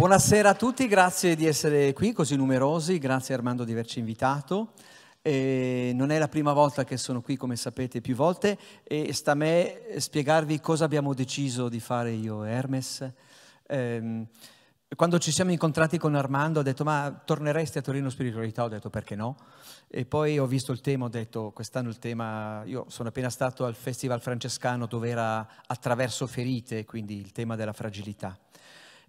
Buonasera a tutti, grazie di essere qui così numerosi, grazie Armando di averci invitato. Eh, non è la prima volta che sono qui, come sapete, più volte e sta a me spiegarvi cosa abbiamo deciso di fare io e Hermes. Eh, quando ci siamo incontrati con Armando ha detto ma torneresti a Torino Spiritualità? Ho detto perché no? E poi ho visto il tema, ho detto quest'anno il tema, io sono appena stato al Festival Francescano dove era attraverso ferite, quindi il tema della fragilità.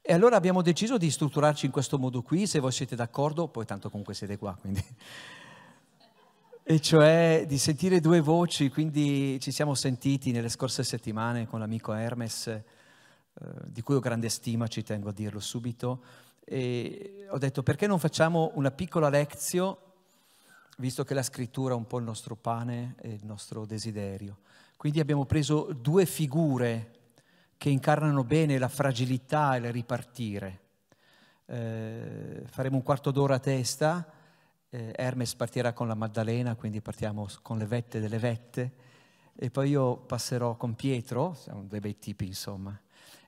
E allora abbiamo deciso di strutturarci in questo modo qui, se voi siete d'accordo, poi tanto comunque siete qua, quindi... E cioè di sentire due voci, quindi ci siamo sentiti nelle scorse settimane con l'amico Hermes, eh, di cui ho grande stima, ci tengo a dirlo subito, e ho detto perché non facciamo una piccola lezione, visto che la scrittura è un po' il nostro pane e il nostro desiderio. Quindi abbiamo preso due figure che incarnano bene la fragilità e il ripartire. Eh, faremo un quarto d'ora a testa, eh, Hermes partirà con la Maddalena, quindi partiamo con le vette delle vette, e poi io passerò con Pietro, siamo dei bei tipi insomma,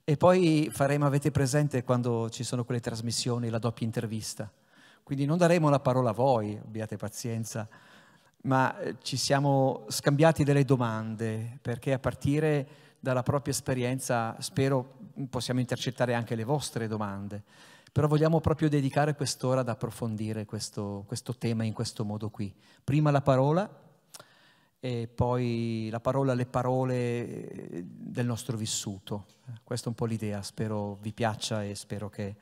e poi faremo, avete presente quando ci sono quelle trasmissioni, la doppia intervista, quindi non daremo la parola a voi, abbiate pazienza, ma eh, ci siamo scambiati delle domande, perché a partire dalla propria esperienza, spero possiamo intercettare anche le vostre domande, però vogliamo proprio dedicare quest'ora ad approfondire questo, questo tema in questo modo qui. Prima la parola e poi la parola, le parole eh, del nostro vissuto. Questa è un po' l'idea, spero vi piaccia e spero che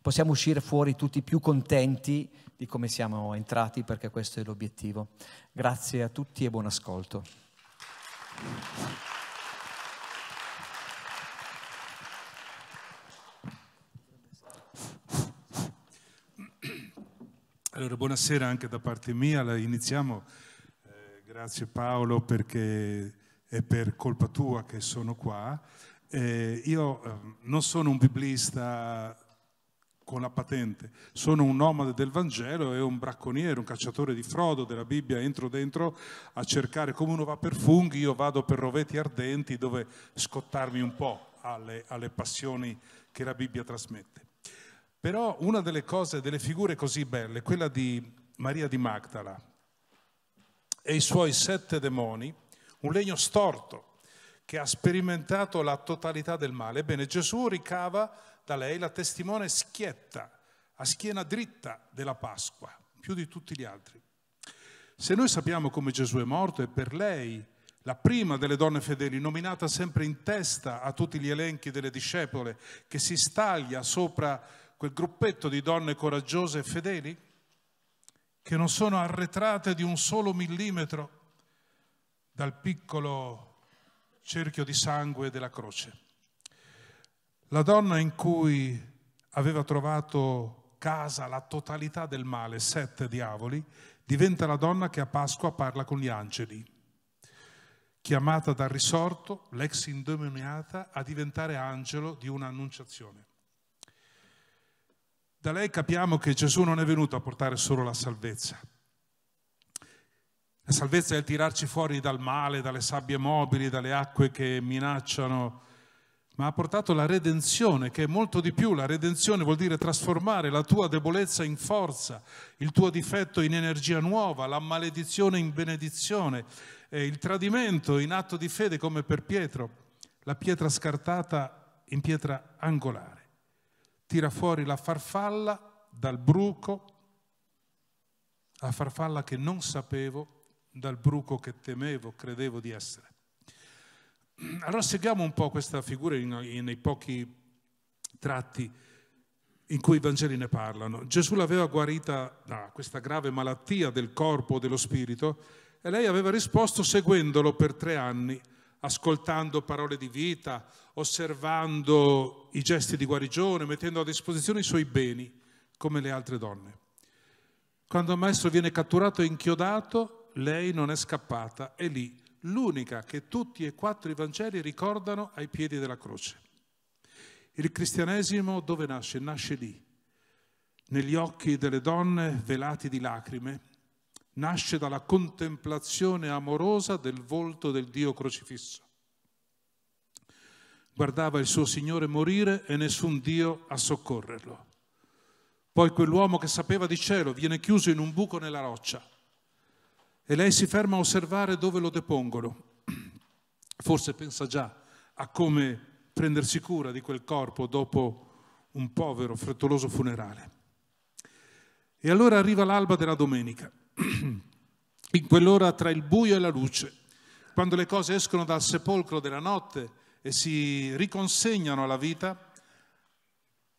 possiamo uscire fuori tutti più contenti di come siamo entrati perché questo è l'obiettivo. Grazie a tutti e buon ascolto. Allora, buonasera anche da parte mia, la iniziamo. Eh, grazie Paolo perché è per colpa tua che sono qua. Eh, io eh, non sono un biblista con la patente, sono un nomade del Vangelo e un bracconiere, un cacciatore di frodo della Bibbia, entro dentro a cercare come uno va per funghi, io vado per roveti ardenti dove scottarmi un po' alle, alle passioni che la Bibbia trasmette. Però una delle cose, delle figure così belle, quella di Maria di Magdala e i suoi sette demoni, un legno storto che ha sperimentato la totalità del male. Ebbene, Gesù ricava da lei la testimone schietta, a schiena dritta della Pasqua, più di tutti gli altri. Se noi sappiamo come Gesù è morto e per lei la prima delle donne fedeli, nominata sempre in testa a tutti gli elenchi delle discepole, che si staglia sopra quel gruppetto di donne coraggiose e fedeli che non sono arretrate di un solo millimetro dal piccolo cerchio di sangue della croce. La donna in cui aveva trovato casa la totalità del male, sette diavoli, diventa la donna che a Pasqua parla con gli angeli, chiamata dal risorto, l'ex indemoniata, a diventare angelo di un'annunciazione. Da lei capiamo che Gesù non è venuto a portare solo la salvezza. La salvezza è il tirarci fuori dal male, dalle sabbie mobili, dalle acque che minacciano, ma ha portato la redenzione, che è molto di più. La redenzione vuol dire trasformare la tua debolezza in forza, il tuo difetto in energia nuova, la maledizione in benedizione, il tradimento in atto di fede come per Pietro, la pietra scartata in pietra angolare tira fuori la farfalla dal bruco, la farfalla che non sapevo, dal bruco che temevo, credevo di essere. Allora seguiamo un po' questa figura nei pochi tratti in cui i Vangeli ne parlano. Gesù l'aveva guarita da questa grave malattia del corpo o dello spirito e lei aveva risposto seguendolo per tre anni ascoltando parole di vita, osservando i gesti di guarigione, mettendo a disposizione i suoi beni, come le altre donne. Quando il maestro viene catturato e inchiodato, lei non è scappata, è lì, l'unica che tutti e quattro i Vangeli ricordano ai piedi della croce. Il cristianesimo dove nasce? Nasce lì, negli occhi delle donne velati di lacrime, nasce dalla contemplazione amorosa del volto del Dio crocifisso. Guardava il suo Signore morire e nessun Dio a soccorrerlo. Poi quell'uomo che sapeva di cielo viene chiuso in un buco nella roccia e lei si ferma a osservare dove lo depongono. Forse pensa già a come prendersi cura di quel corpo dopo un povero, frettoloso funerale. E allora arriva l'alba della domenica in quell'ora tra il buio e la luce, quando le cose escono dal sepolcro della notte e si riconsegnano alla vita,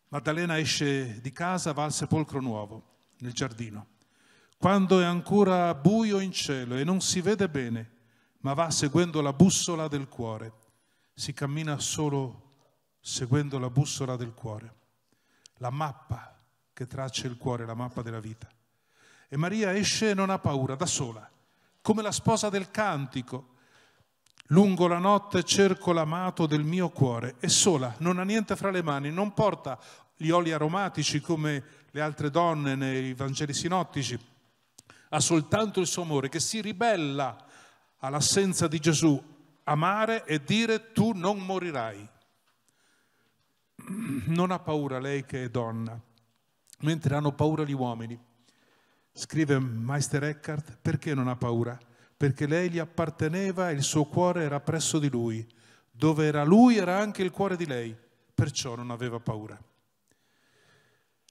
Maddalena esce di casa, va al sepolcro nuovo, nel giardino. Quando è ancora buio in cielo e non si vede bene, ma va seguendo la bussola del cuore, si cammina solo seguendo la bussola del cuore, la mappa che traccia il cuore, la mappa della vita. E Maria esce e non ha paura, da sola, come la sposa del cantico. Lungo la notte cerco l'amato del mio cuore, è sola, non ha niente fra le mani, non porta gli oli aromatici come le altre donne nei Vangeli sinottici, ha soltanto il suo amore che si ribella all'assenza di Gesù, amare e dire tu non morirai. Non ha paura lei che è donna, mentre hanno paura gli uomini. Scrive Meister Eckhart, perché non ha paura? Perché lei gli apparteneva e il suo cuore era presso di lui. Dove era lui era anche il cuore di lei, perciò non aveva paura.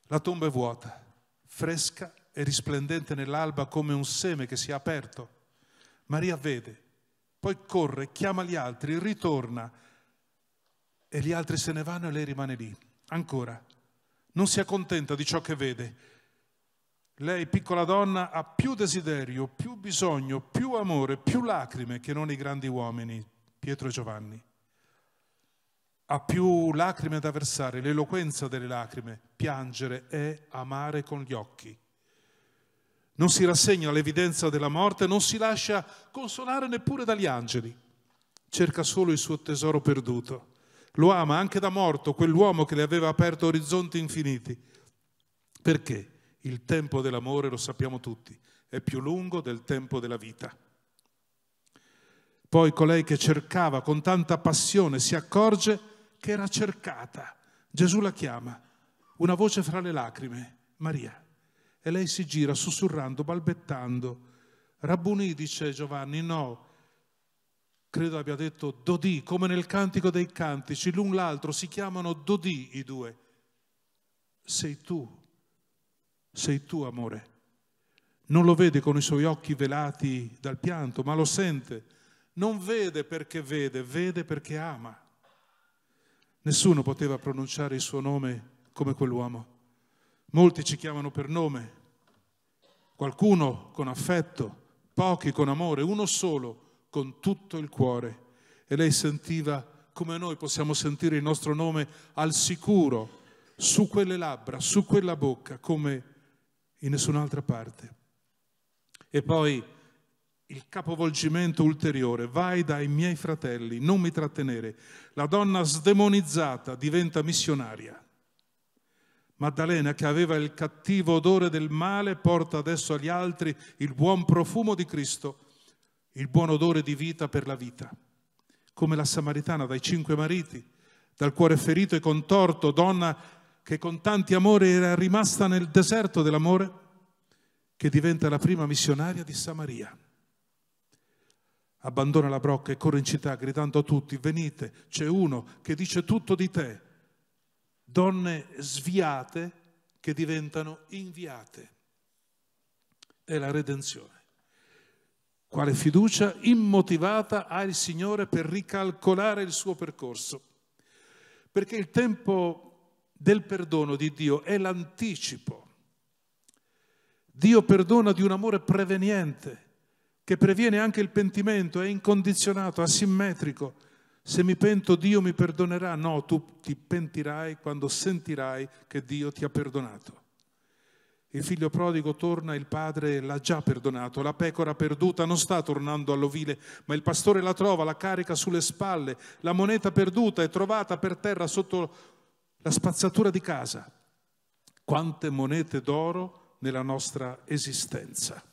La tomba è vuota, fresca e risplendente nell'alba come un seme che si è aperto. Maria vede, poi corre, chiama gli altri, ritorna e gli altri se ne vanno e lei rimane lì. Ancora, non si accontenta di ciò che vede, lei, piccola donna, ha più desiderio, più bisogno, più amore, più lacrime che non i grandi uomini, Pietro e Giovanni. Ha più lacrime da versare, l'eloquenza delle lacrime, piangere è amare con gli occhi. Non si rassegna all'evidenza della morte, non si lascia consolare neppure dagli angeli. Cerca solo il suo tesoro perduto. Lo ama anche da morto quell'uomo che le aveva aperto orizzonti infiniti. Perché? Il tempo dell'amore, lo sappiamo tutti, è più lungo del tempo della vita. Poi colei che cercava con tanta passione si accorge che era cercata. Gesù la chiama, una voce fra le lacrime, Maria. E lei si gira sussurrando, balbettando. Rabbunì, dice Giovanni, no, credo abbia detto Dodì, come nel cantico dei cantici, l'un l'altro si chiamano Dodì i due. Sei tu sei tu, amore. Non lo vede con i suoi occhi velati dal pianto, ma lo sente. Non vede perché vede, vede perché ama. Nessuno poteva pronunciare il suo nome come quell'uomo. Molti ci chiamano per nome, qualcuno con affetto, pochi con amore, uno solo con tutto il cuore. E lei sentiva come noi possiamo sentire il nostro nome al sicuro, su quelle labbra, su quella bocca, come in nessun'altra parte. E poi il capovolgimento ulteriore, vai dai miei fratelli, non mi trattenere. La donna sdemonizzata diventa missionaria. Maddalena, che aveva il cattivo odore del male, porta adesso agli altri il buon profumo di Cristo, il buon odore di vita per la vita. Come la Samaritana dai cinque mariti, dal cuore ferito e contorto, donna che con tanti amori era rimasta nel deserto dell'amore, che diventa la prima missionaria di Samaria. Abbandona la brocca e corre in città gridando a tutti, venite, c'è uno che dice tutto di te. Donne sviate che diventano inviate. È la redenzione. Quale fiducia immotivata ha il Signore per ricalcolare il suo percorso. Perché il tempo del perdono di Dio è l'anticipo. Dio perdona di un amore preveniente, che previene anche il pentimento, è incondizionato, asimmetrico. Se mi pento Dio mi perdonerà. No, tu ti pentirai quando sentirai che Dio ti ha perdonato. Il figlio prodigo torna, il padre l'ha già perdonato, la pecora perduta non sta tornando all'ovile, ma il pastore la trova, la carica sulle spalle, la moneta perduta è trovata per terra sotto la spazzatura di casa, quante monete d'oro nella nostra esistenza,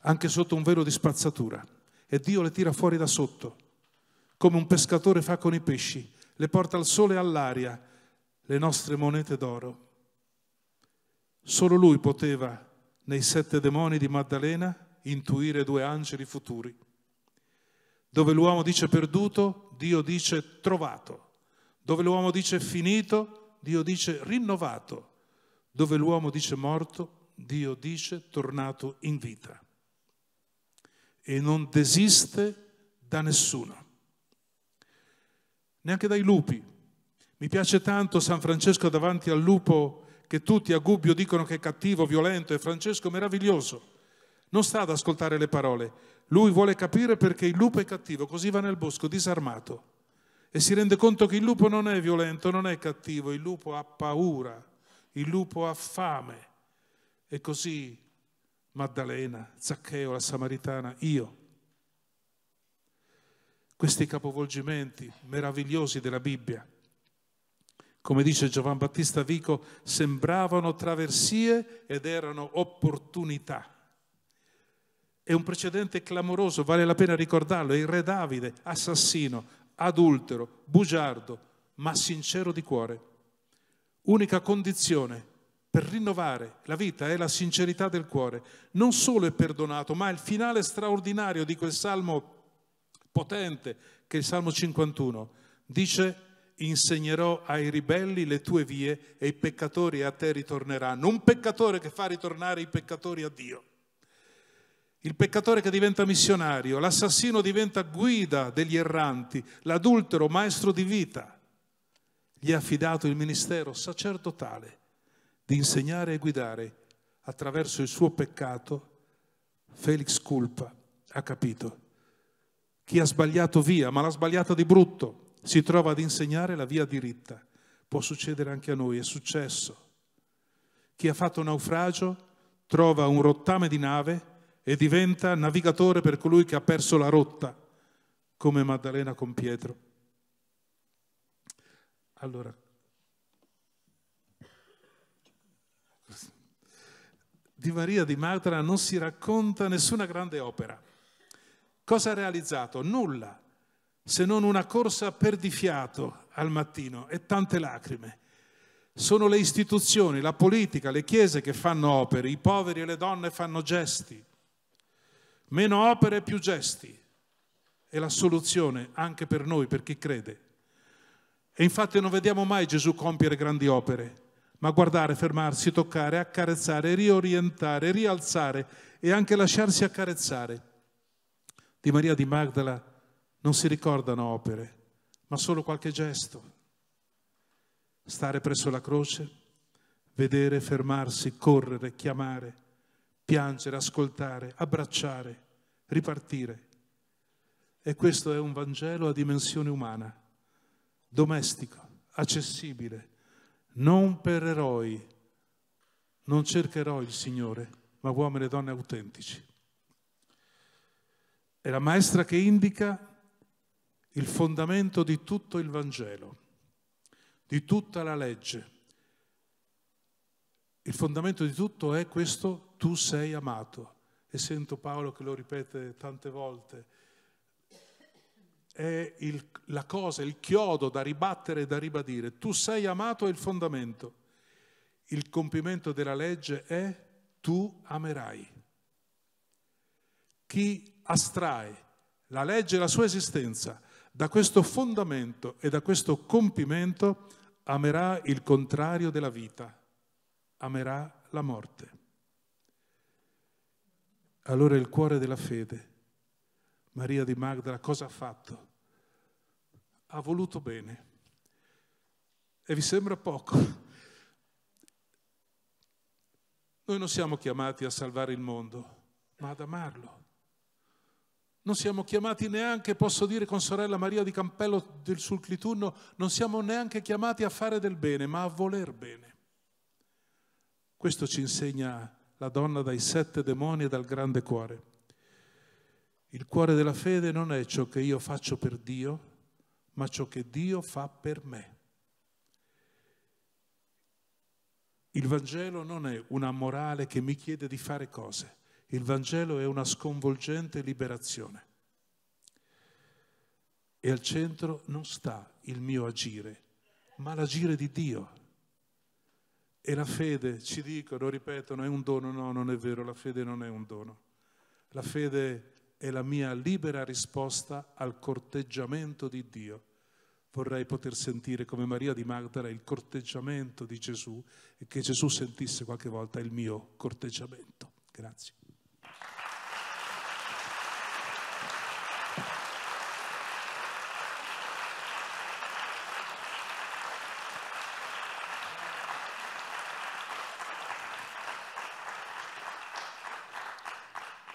anche sotto un velo di spazzatura, e Dio le tira fuori da sotto, come un pescatore fa con i pesci, le porta al sole e all'aria, le nostre monete d'oro. Solo lui poteva, nei sette demoni di Maddalena, intuire due angeli futuri. Dove l'uomo dice perduto, Dio dice trovato dove l'uomo dice finito, Dio dice rinnovato. Dove l'uomo dice morto, Dio dice tornato in vita. E non desiste da nessuno, neanche dai lupi. Mi piace tanto San Francesco davanti al lupo che tutti a Gubbio dicono che è cattivo, violento e Francesco meraviglioso. Non sta ad ascoltare le parole. Lui vuole capire perché il lupo è cattivo, così va nel bosco disarmato e si rende conto che il lupo non è violento, non è cattivo, il lupo ha paura, il lupo ha fame. E così Maddalena, Zaccheo, la Samaritana, io. Questi capovolgimenti meravigliosi della Bibbia, come dice Giovan Battista Vico, sembravano traversie ed erano opportunità. È un precedente clamoroso, vale la pena ricordarlo, il re Davide, assassino, adultero, bugiardo, ma sincero di cuore. Unica condizione per rinnovare la vita è la sincerità del cuore. Non solo è perdonato, ma il finale straordinario di quel salmo potente che è il Salmo 51. Dice, insegnerò ai ribelli le tue vie e i peccatori a te ritorneranno. Un peccatore che fa ritornare i peccatori a Dio. Il peccatore che diventa missionario, l'assassino diventa guida degli erranti, l'adultero maestro di vita. Gli è affidato il ministero sacerdotale di insegnare e guidare attraverso il suo peccato. Felix Culpa ha capito. Chi ha sbagliato via, ma l'ha sbagliata di brutto, si trova ad insegnare la via diritta. Può succedere anche a noi, è successo. Chi ha fatto naufragio trova un rottame di nave e diventa navigatore per colui che ha perso la rotta, come Maddalena con Pietro. Allora, di Maria di Magdala non si racconta nessuna grande opera. Cosa ha realizzato? Nulla, se non una corsa perdifiato al mattino e tante lacrime. Sono le istituzioni, la politica, le chiese che fanno opere, i poveri e le donne fanno gesti. Meno opere, e più gesti. È la soluzione anche per noi, per chi crede. E infatti non vediamo mai Gesù compiere grandi opere, ma guardare, fermarsi, toccare, accarezzare, riorientare, rialzare e anche lasciarsi accarezzare. Di Maria di Magdala non si ricordano opere, ma solo qualche gesto. Stare presso la croce, vedere, fermarsi, correre, chiamare piangere, ascoltare, abbracciare, ripartire. E questo è un Vangelo a dimensione umana, domestico, accessibile, non per eroi. Non cercherò il Signore, ma uomini e donne autentici. È la maestra che indica il fondamento di tutto il Vangelo, di tutta la legge. Il fondamento di tutto è questo tu sei amato. E sento Paolo che lo ripete tante volte. È il, la cosa, il chiodo da ribattere e da ribadire. Tu sei amato è il fondamento. Il compimento della legge è tu amerai. Chi astrae la legge e la sua esistenza da questo fondamento e da questo compimento amerà il contrario della vita, amerà la morte. Allora il cuore della fede, Maria di Magdala, cosa ha fatto? Ha voluto bene. E vi sembra poco? Noi non siamo chiamati a salvare il mondo, ma ad amarlo. Non siamo chiamati neanche, posso dire con sorella Maria di Campello del, sul non siamo neanche chiamati a fare del bene, ma a voler bene. Questo ci insegna la donna dai sette demoni e dal grande cuore. Il cuore della fede non è ciò che io faccio per Dio, ma ciò che Dio fa per me. Il Vangelo non è una morale che mi chiede di fare cose, il Vangelo è una sconvolgente liberazione. E al centro non sta il mio agire, ma l'agire di Dio e la fede, ci dicono, ripetono, è un dono. No, non è vero, la fede non è un dono. La fede è la mia libera risposta al corteggiamento di Dio. Vorrei poter sentire come Maria di Magdala il corteggiamento di Gesù e che Gesù sentisse qualche volta il mio corteggiamento. Grazie.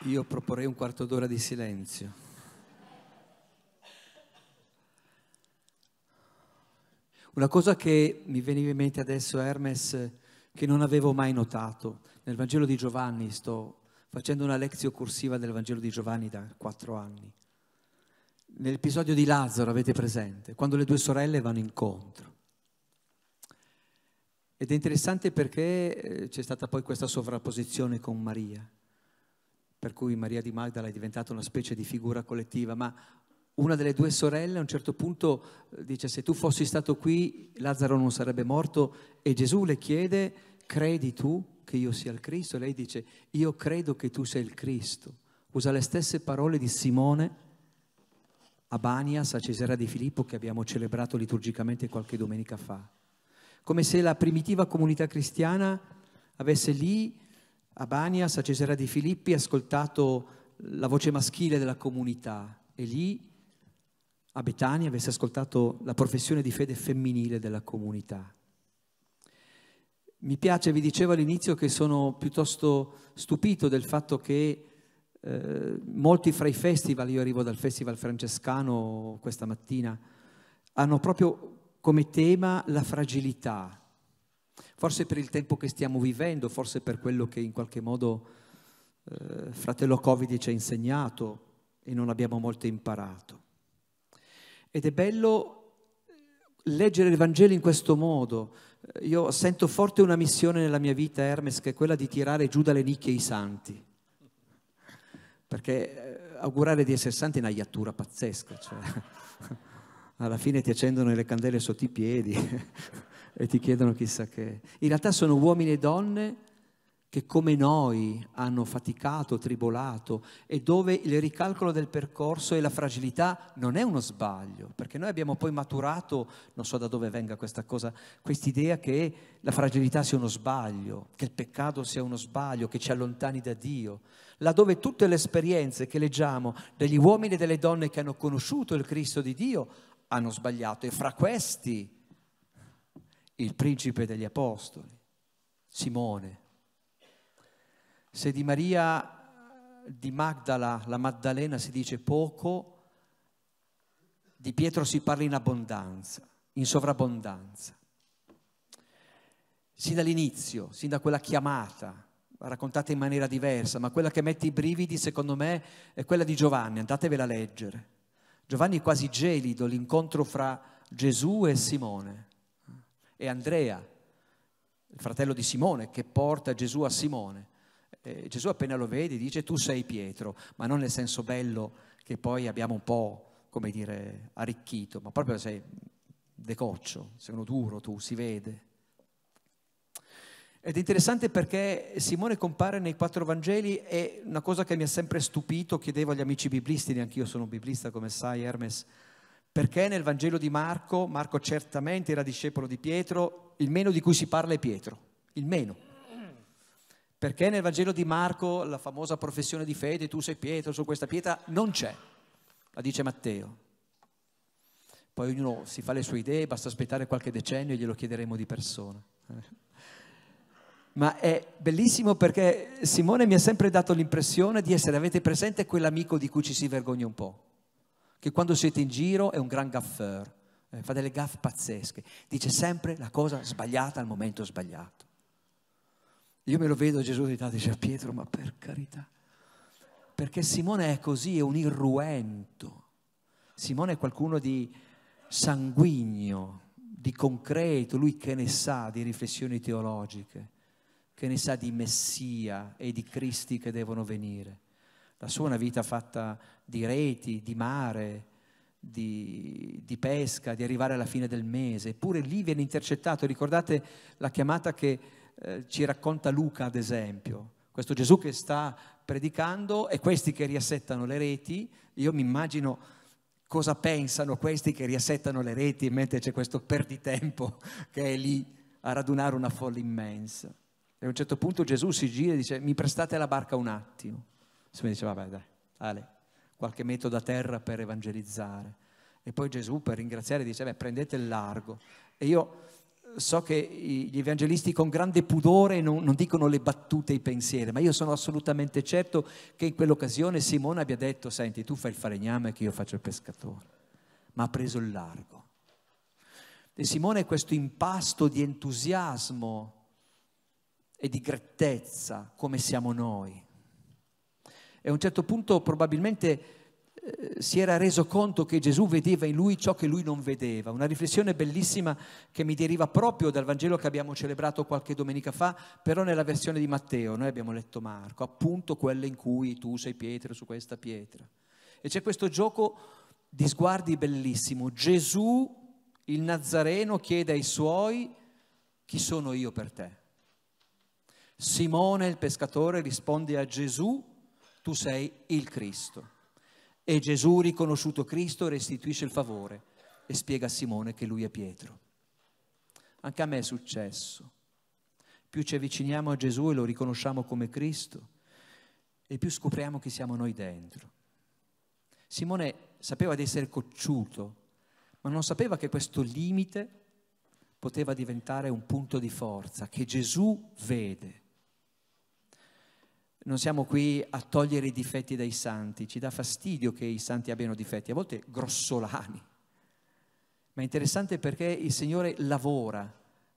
Io proporrei un quarto d'ora di silenzio. Una cosa che mi veniva in mente adesso, Hermes, che non avevo mai notato, nel Vangelo di Giovanni, sto facendo una lezione cursiva del Vangelo di Giovanni da quattro anni. Nell'episodio di Lazzaro avete presente, quando le due sorelle vanno incontro. Ed è interessante perché eh, c'è stata poi questa sovrapposizione con Maria per cui Maria di Magdala è diventata una specie di figura collettiva, ma una delle due sorelle a un certo punto eh, dice se tu fossi stato qui Lazzaro non sarebbe morto e Gesù le chiede credi tu che io sia il Cristo? E lei dice io credo che tu sei il Cristo. Usa le stesse parole di Simone a Banias, a Cesarea di Filippo che abbiamo celebrato liturgicamente qualche domenica fa. Come se la primitiva comunità cristiana avesse lì a Banias, a Cesarea di Filippi, ha ascoltato la voce maschile della comunità e lì a Betania avesse ascoltato la professione di fede femminile della comunità. Mi piace, vi dicevo all'inizio che sono piuttosto stupito del fatto che eh, molti fra i festival, io arrivo dal Festival Francescano questa mattina, hanno proprio come tema la fragilità, forse per il tempo che stiamo vivendo, forse per quello che in qualche modo eh, fratello Covid ci ha insegnato e non abbiamo molto imparato. Ed è bello eh, leggere il Vangelo in questo modo. Eh, io sento forte una missione nella mia vita, Hermes, che è quella di tirare giù dalle nicchie i santi. Perché eh, augurare di essere santi è una iattura pazzesca. Cioè. Alla fine ti accendono le candele sotto i piedi. e ti chiedono chissà che. In realtà sono uomini e donne che come noi hanno faticato, tribolato e dove il ricalcolo del percorso e la fragilità non è uno sbaglio, perché noi abbiamo poi maturato, non so da dove venga questa cosa, quest'idea che la fragilità sia uno sbaglio, che il peccato sia uno sbaglio, che ci allontani da Dio, laddove tutte le esperienze che leggiamo degli uomini e delle donne che hanno conosciuto il Cristo di Dio hanno sbagliato e fra questi il principe degli apostoli, Simone. Se di Maria di Magdala, la Maddalena, si dice poco, di Pietro si parla in abbondanza, in sovrabbondanza. Sin dall'inizio, sin da quella chiamata, raccontata in maniera diversa, ma quella che mette i brividi, secondo me, è quella di Giovanni, andatevela a leggere. Giovanni è quasi gelido l'incontro fra Gesù e Simone e Andrea, il fratello di Simone, che porta Gesù a Simone. Eh, Gesù appena lo vede dice tu sei Pietro, ma non nel senso bello che poi abbiamo un po', come dire, arricchito, ma proprio sei decoccio, sei uno duro tu, si vede. Ed è interessante perché Simone compare nei quattro Vangeli e una cosa che mi ha sempre stupito, chiedevo agli amici biblisti, neanche io sono un biblista come sai Hermes, perché nel Vangelo di Marco, Marco certamente era discepolo di Pietro, il meno di cui si parla è Pietro, il meno. Perché nel Vangelo di Marco la famosa professione di fede, tu sei Pietro, su questa pietra, non c'è, la dice Matteo. Poi ognuno si fa le sue idee, basta aspettare qualche decennio e glielo chiederemo di persona. Ma è bellissimo perché Simone mi ha sempre dato l'impressione di essere, avete presente quell'amico di cui ci si vergogna un po'? che quando siete in giro è un gran gaffeur, eh, fa delle gaffe pazzesche, dice sempre la cosa sbagliata al momento sbagliato. Io me lo vedo Gesù di là, dice a Pietro, ma per carità, perché Simone è così, è un irruento, Simone è qualcuno di sanguigno, di concreto, lui che ne sa di riflessioni teologiche, che ne sa di Messia e di Cristi che devono venire la sua è una vita fatta di reti, di mare, di, di, pesca, di arrivare alla fine del mese, eppure lì viene intercettato. Ricordate la chiamata che eh, ci racconta Luca, ad esempio. Questo Gesù che sta predicando e questi che riassettano le reti, io mi immagino cosa pensano questi che riassettano le reti mentre c'è questo perditempo che è lì a radunare una folla immensa. E a un certo punto Gesù si gira e dice mi prestate la barca un attimo. Si dice, vabbè dai, Ale, qualche metodo a terra per evangelizzare. E poi Gesù per ringraziare dice, beh, prendete il largo. E io so che gli evangelisti con grande pudore non, non dicono le battute e i pensieri, ma io sono assolutamente certo che in quell'occasione Simone abbia detto, senti, tu fai il falegname che io faccio il pescatore, ma ha preso il largo. E Simone è questo impasto di entusiasmo e di grettezza come siamo noi e a un certo punto probabilmente eh, si era reso conto che Gesù vedeva in lui ciò che lui non vedeva. Una riflessione bellissima che mi deriva proprio dal Vangelo che abbiamo celebrato qualche domenica fa, però nella versione di Matteo, noi abbiamo letto Marco, appunto quella in cui tu sei pietra su questa pietra. E c'è questo gioco di sguardi bellissimo. Gesù, il Nazareno, chiede ai suoi, chi sono io per te? Simone il pescatore risponde a Gesù, tu sei il Cristo. E Gesù, riconosciuto Cristo, restituisce il favore e spiega a Simone che lui è Pietro. Anche a me è successo. Più ci avviciniamo a Gesù e lo riconosciamo come Cristo, e più scopriamo chi siamo noi dentro. Simone sapeva di essere cocciuto, ma non sapeva che questo limite poteva diventare un punto di forza che Gesù vede non siamo qui a togliere i difetti dai santi, ci dà fastidio che i santi abbiano difetti, a volte grossolani. Ma è interessante perché il Signore lavora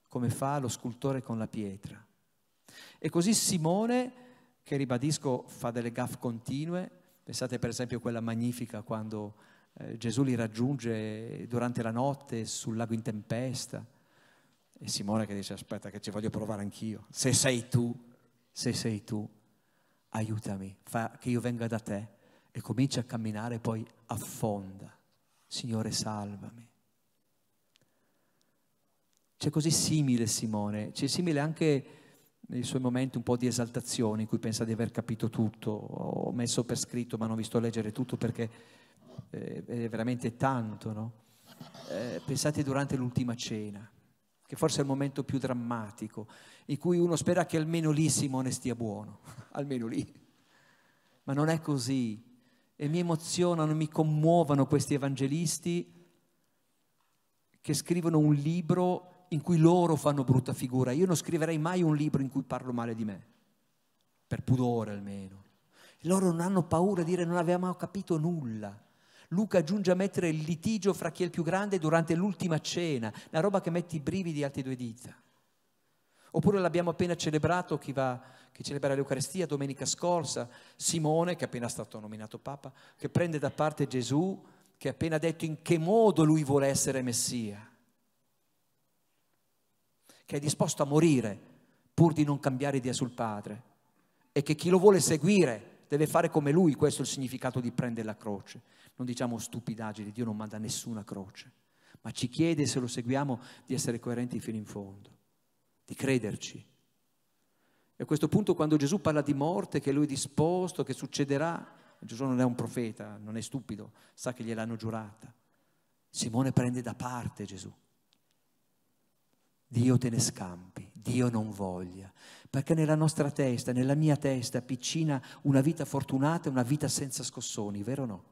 come fa lo scultore con la pietra. E così Simone, che ribadisco fa delle gaffe continue, pensate per esempio a quella magnifica quando eh, Gesù li raggiunge durante la notte sul lago in tempesta, e Simone che dice aspetta che ci voglio provare anch'io, se sei tu, se sei tu aiutami, fa che io venga da te e cominci a camminare, poi affonda. Signore, salvami. C'è così simile Simone, c'è simile anche nei suoi momenti un po' di esaltazione in cui pensa di aver capito tutto. Ho messo per scritto, ma non vi sto a leggere tutto perché eh, è veramente tanto, no? Eh, pensate durante l'ultima cena, che forse è il momento più drammatico, in cui uno spera che almeno lì Simone stia buono, almeno lì. Ma non è così. E mi emozionano, mi commuovono questi evangelisti che scrivono un libro in cui loro fanno brutta figura. Io non scriverei mai un libro in cui parlo male di me, per pudore almeno. loro non hanno paura di dire non avevamo capito nulla. Luca giunge a mettere il litigio fra chi è il più grande durante l'ultima cena, una roba che mette i brividi alti due dita. Oppure l'abbiamo appena celebrato chi, va, chi celebra l'Eucaristia domenica scorsa, Simone, che è appena stato nominato Papa, che prende da parte Gesù, che ha appena detto in che modo lui vuole essere Messia, che è disposto a morire pur di non cambiare idea sul Padre e che chi lo vuole seguire deve fare come lui, questo è il significato di prendere la croce. Non diciamo stupidaggini, Dio non manda nessuna croce, ma ci chiede se lo seguiamo di essere coerenti fino in fondo di crederci. E a questo punto quando Gesù parla di morte, che lui è disposto, che succederà, Gesù non è un profeta, non è stupido, sa che gliel'hanno giurata. Simone prende da parte Gesù. Dio te ne scampi, Dio non voglia, perché nella nostra testa, nella mia testa, piccina una vita fortunata e una vita senza scossoni, vero o no?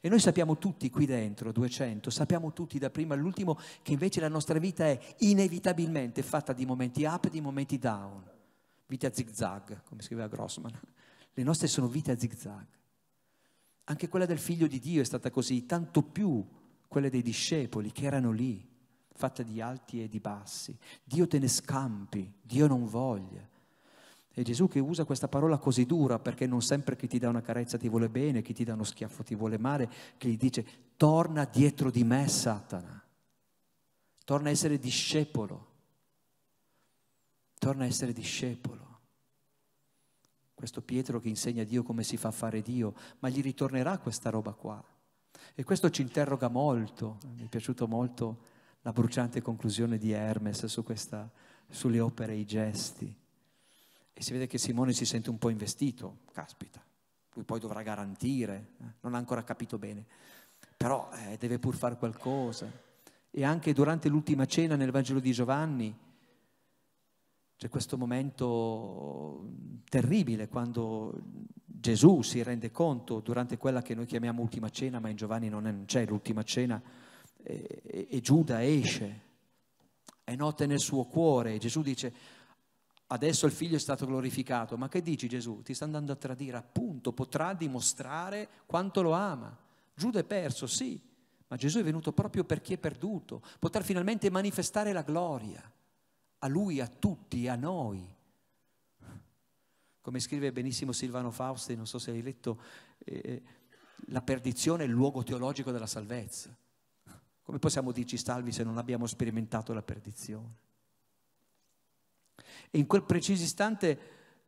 E noi sappiamo tutti qui dentro, 200, sappiamo tutti da prima all'ultimo che invece la nostra vita è inevitabilmente fatta di momenti up e di momenti down, vita a zigzag, come scriveva Grossman. Le nostre sono vite a zigzag. Anche quella del figlio di Dio è stata così, tanto più quella dei discepoli che erano lì, fatta di alti e di bassi. Dio te ne scampi, Dio non voglia. E Gesù che usa questa parola così dura perché non sempre chi ti dà una carezza ti vuole bene, chi ti dà uno schiaffo ti vuole male, che gli dice torna dietro di me Satana, torna a essere discepolo, torna a essere discepolo. Questo Pietro che insegna a Dio come si fa a fare Dio, ma gli ritornerà questa roba qua. E questo ci interroga molto, mi è piaciuta molto la bruciante conclusione di Hermes su questa, sulle opere e i gesti e si vede che Simone si sente un po' investito, caspita, lui poi dovrà garantire, eh? non ha ancora capito bene, però eh, deve pur fare qualcosa. E anche durante l'ultima cena nel Vangelo di Giovanni c'è questo momento mm, terribile quando Gesù si rende conto durante quella che noi chiamiamo ultima cena, ma in Giovanni non, è, non c'è l'ultima cena, e, e, e Giuda esce, è notte nel suo cuore, e Gesù dice adesso il figlio è stato glorificato, ma che dici Gesù? Ti sta andando a tradire, appunto, potrà dimostrare quanto lo ama. Giuda è perso, sì, ma Gesù è venuto proprio per chi è perduto, potrà finalmente manifestare la gloria a lui, a tutti, a noi. Come scrive benissimo Silvano Fausti, non so se hai letto, eh, eh la perdizione è il luogo teologico della salvezza. Come possiamo dirci salvi se non abbiamo sperimentato la perdizione? E in quel preciso istante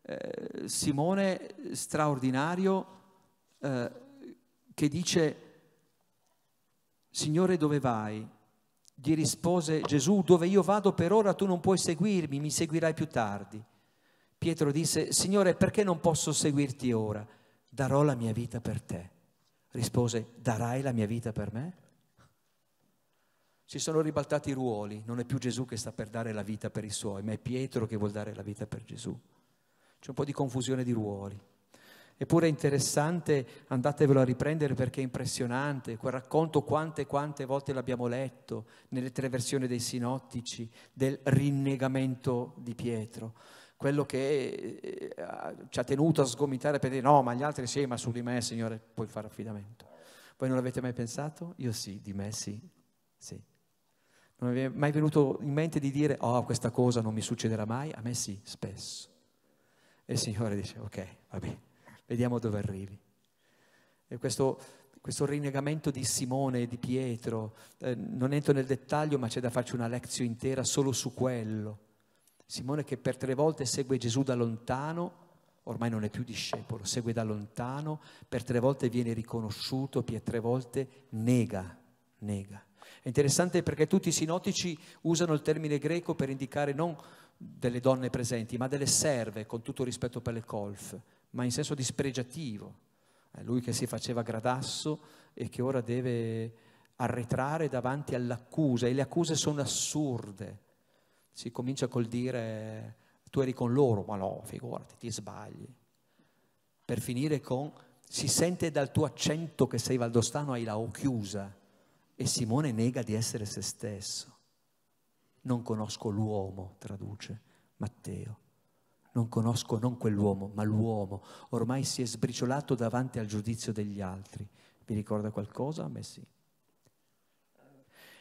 eh, Simone straordinario eh, che dice, Signore dove vai? Gli rispose Gesù, dove io vado per ora tu non puoi seguirmi, mi seguirai più tardi. Pietro disse, Signore perché non posso seguirti ora? Darò la mia vita per te. Rispose, darai la mia vita per me? Si sono ribaltati i ruoli, non è più Gesù che sta per dare la vita per i suoi, ma è Pietro che vuol dare la vita per Gesù. C'è un po' di confusione di ruoli. Eppure è interessante, andatevelo a riprendere perché è impressionante, quel racconto quante quante volte l'abbiamo letto nelle tre versioni dei sinottici del rinnegamento di Pietro, quello che eh, ci ha tenuto a sgomitare per dire no, ma gli altri sì, ma su di me Signore puoi fare affidamento. Voi non l'avete mai pensato? Io sì, di me sì. sì. Non mi è mai venuto in mente di dire, oh, questa cosa non mi succederà mai? A me sì, spesso. E il Signore dice, ok, vabbè, vediamo dove arrivi. E questo, questo rinnegamento di Simone e di Pietro, eh, non entro nel dettaglio, ma c'è da farci una lezione intera solo su quello. Simone che per tre volte segue Gesù da lontano, ormai non è più discepolo, segue da lontano, per tre volte viene riconosciuto, per tre volte nega, nega. È interessante perché tutti i sinotici usano il termine greco per indicare non delle donne presenti, ma delle serve, con tutto rispetto per le colf, ma in senso dispregiativo. È lui che si faceva gradasso e che ora deve arretrare davanti all'accusa, e le accuse sono assurde. Si comincia col dire tu eri con loro, ma no, figurati, ti sbagli. Per finire con si sente dal tuo accento che sei valdostano, hai la O chiusa e Simone nega di essere se stesso. Non conosco l'uomo, traduce Matteo. Non conosco non quell'uomo, ma l'uomo. Ormai si è sbriciolato davanti al giudizio degli altri. Vi ricorda qualcosa? A me sì.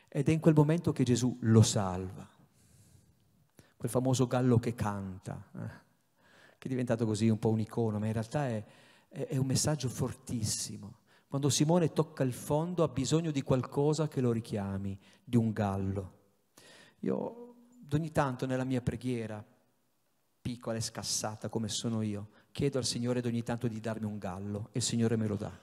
Ed è in quel momento che Gesù lo salva. Quel famoso gallo che canta, eh, che è diventato così un po' un'icona, ma in realtà è, è, è un messaggio fortissimo quando Simone tocca il fondo ha bisogno di qualcosa che lo richiami, di un gallo. Io ogni tanto nella mia preghiera, piccola e scassata come sono io, chiedo al Signore ogni tanto di darmi un gallo e il Signore me lo dà.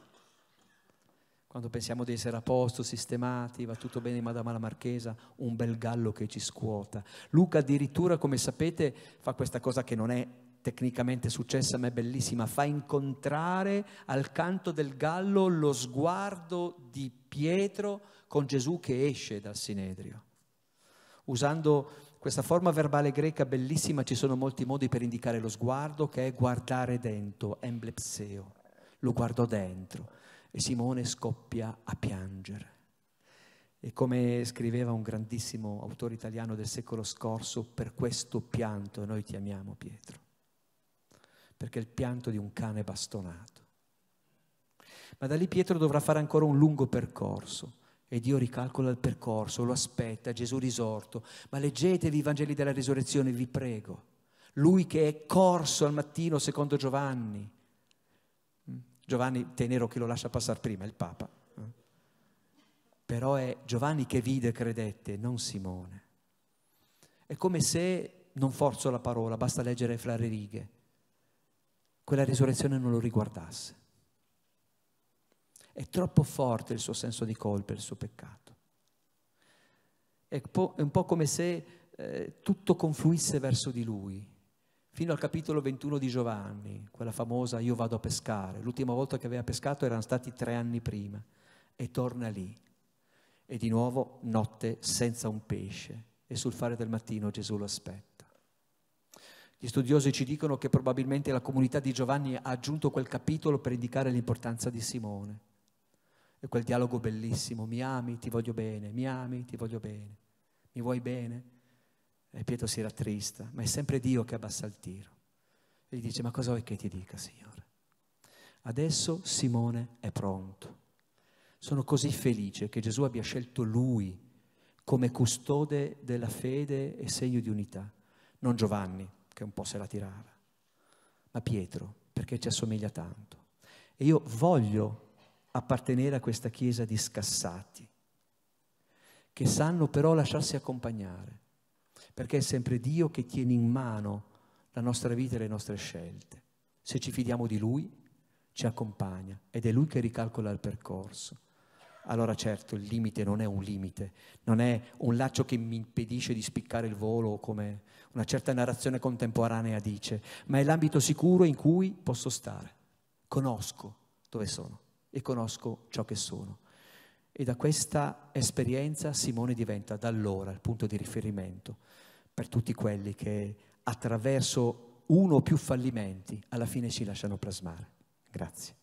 Quando pensiamo di essere a posto, sistemati, va tutto bene, Madame la Marchesa, un bel gallo che ci scuota. Luca addirittura, come sapete, fa questa cosa che non è tecnicamente successa ma è bellissima, fa incontrare al canto del gallo lo sguardo di Pietro con Gesù che esce dal Sinedrio. Usando questa forma verbale greca bellissima ci sono molti modi per indicare lo sguardo che è guardare dentro, emblepseo, lo guardò dentro e Simone scoppia a piangere. E come scriveva un grandissimo autore italiano del secolo scorso, per questo pianto noi ti amiamo Pietro perché è il pianto di un cane bastonato. Ma da lì Pietro dovrà fare ancora un lungo percorso e Dio ricalcola il percorso, lo aspetta, Gesù risorto. Ma leggetevi i Vangeli della risurrezione, vi prego. Lui che è corso al mattino secondo Giovanni. Mm, Giovanni Tenero chi lo lascia passare prima, il Papa. Mm. Però è Giovanni che vide, e credette, non Simone. È come se, non forzo la parola, basta leggere fra le righe, quella risurrezione non lo riguardasse. È troppo forte il suo senso di colpa, il suo peccato. È un po' come se eh, tutto confluisse verso di lui. Fino al capitolo 21 di Giovanni, quella famosa io vado a pescare. L'ultima volta che aveva pescato erano stati tre anni prima. E torna lì. E di nuovo notte senza un pesce. E sul fare del mattino Gesù lo aspetta. Gli studiosi ci dicono che probabilmente la comunità di Giovanni ha aggiunto quel capitolo per indicare l'importanza di Simone. E quel dialogo bellissimo, mi ami, ti voglio bene, mi ami, ti voglio bene, mi vuoi bene? E Pietro si rattrista, ma è sempre Dio che abbassa il tiro. E gli dice, ma cosa vuoi che ti dica, Signore? Adesso Simone è pronto. Sono così felice che Gesù abbia scelto lui come custode della fede e segno di unità, non Giovanni che un po' se la tirava, ma Pietro, perché ci assomiglia tanto. E io voglio appartenere a questa chiesa di scassati, che sanno però lasciarsi accompagnare, perché è sempre Dio che tiene in mano la nostra vita e le nostre scelte. Se ci fidiamo di Lui, ci accompagna ed è Lui che ricalcola il percorso allora certo il limite non è un limite, non è un laccio che mi impedisce di spiccare il volo come una certa narrazione contemporanea dice, ma è l'ambito sicuro in cui posso stare. Conosco dove sono e conosco ciò che sono. E da questa esperienza Simone diventa da allora il punto di riferimento per tutti quelli che attraverso uno o più fallimenti alla fine si lasciano plasmare. Grazie.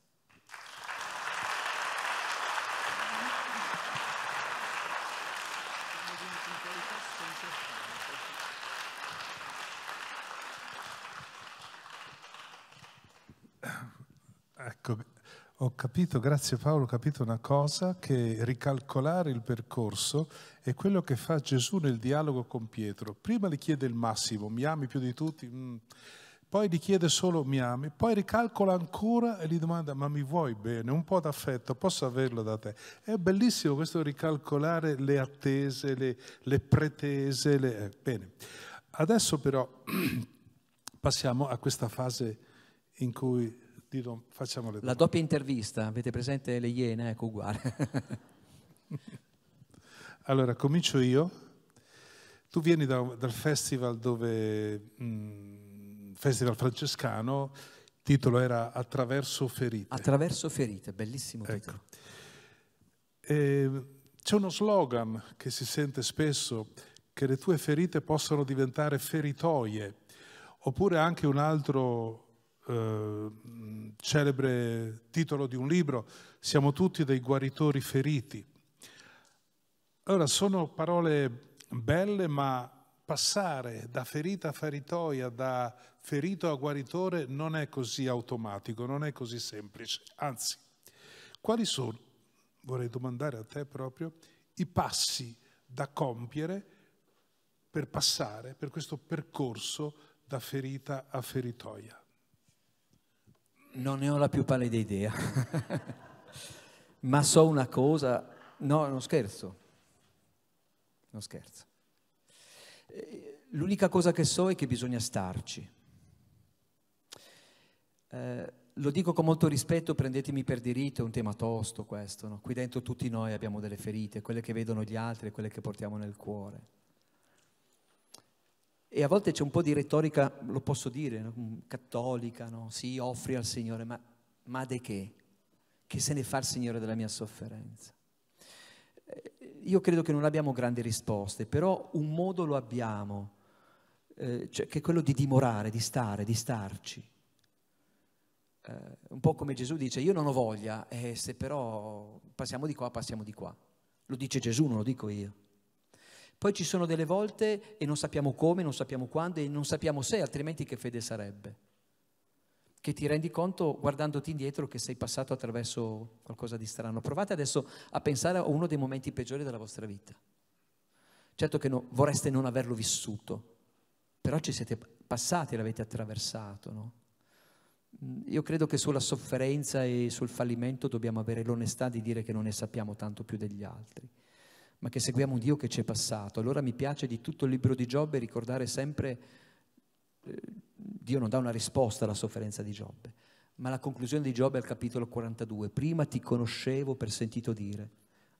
ho capito, grazie Paolo, ho capito una cosa, che ricalcolare il percorso è quello che fa Gesù nel dialogo con Pietro. Prima gli chiede il massimo, mi ami più di tutti, mm. poi gli chiede solo mi ami, poi ricalcola ancora e gli domanda ma mi vuoi bene, un po' d'affetto, posso averlo da te. È bellissimo questo ricalcolare le attese, le, le pretese. Le... Eh, bene, adesso però passiamo a questa fase in cui di non facciamo le domande. La doppia intervista, avete presente le iene? Ecco, uguale. allora, comincio io. Tu vieni da, dal festival dove, mh, mm, festival francescano, il titolo era Attraverso ferite. Attraverso ferite, bellissimo ecco. titolo. Ecco. c'è uno slogan che si sente spesso, che le tue ferite possano diventare feritoie, oppure anche un altro eh, celebre titolo di un libro, siamo tutti dei guaritori feriti. Allora, sono parole belle, ma passare da ferita a feritoia, da ferito a guaritore, non è così automatico, non è così semplice. Anzi, quali sono, vorrei domandare a te proprio, i passi da compiere per passare per questo percorso da ferita a feritoia? Non ne ho la più pallida idea, ma so una cosa, no, non scherzo, non scherzo. L'unica cosa che so è che bisogna starci. Eh, lo dico con molto rispetto, prendetemi per diritto, è un tema tosto questo, no? qui dentro tutti noi abbiamo delle ferite, quelle che vedono gli altri e quelle che portiamo nel cuore. E a volte c'è un po' di retorica, lo posso dire, mm, cattolica, no? si offri al Signore, ma, ma de che? Che se ne fa il Signore della mia sofferenza? Eh, io credo che non abbiamo grandi risposte, però un modo lo abbiamo, eh, cioè, che è quello di dimorare, di stare, di starci. Eh, un po' come Gesù dice, io non ho voglia, eh, se però passiamo di qua, passiamo di qua. Lo dice Gesù, non lo dico io. Poi ci sono delle volte e non sappiamo come, non sappiamo quando e non sappiamo se, altrimenti che fede sarebbe? Che ti rendi conto guardandoti indietro che sei passato attraverso qualcosa di strano. Provate adesso a pensare a uno dei momenti peggiori della vostra vita. Certo che no, vorreste non averlo vissuto, però ci siete passati, l'avete attraversato, no? Mm, io credo che sulla sofferenza e sul fallimento dobbiamo avere l'onestà di dire che non ne sappiamo tanto più degli altri ma che seguiamo un Dio che ci è passato. Allora mi piace di tutto il libro di Giobbe ricordare sempre, eh, Dio non dà una risposta alla sofferenza di Giobbe, ma la conclusione di Giobbe è al capitolo 42, prima ti conoscevo per sentito dire,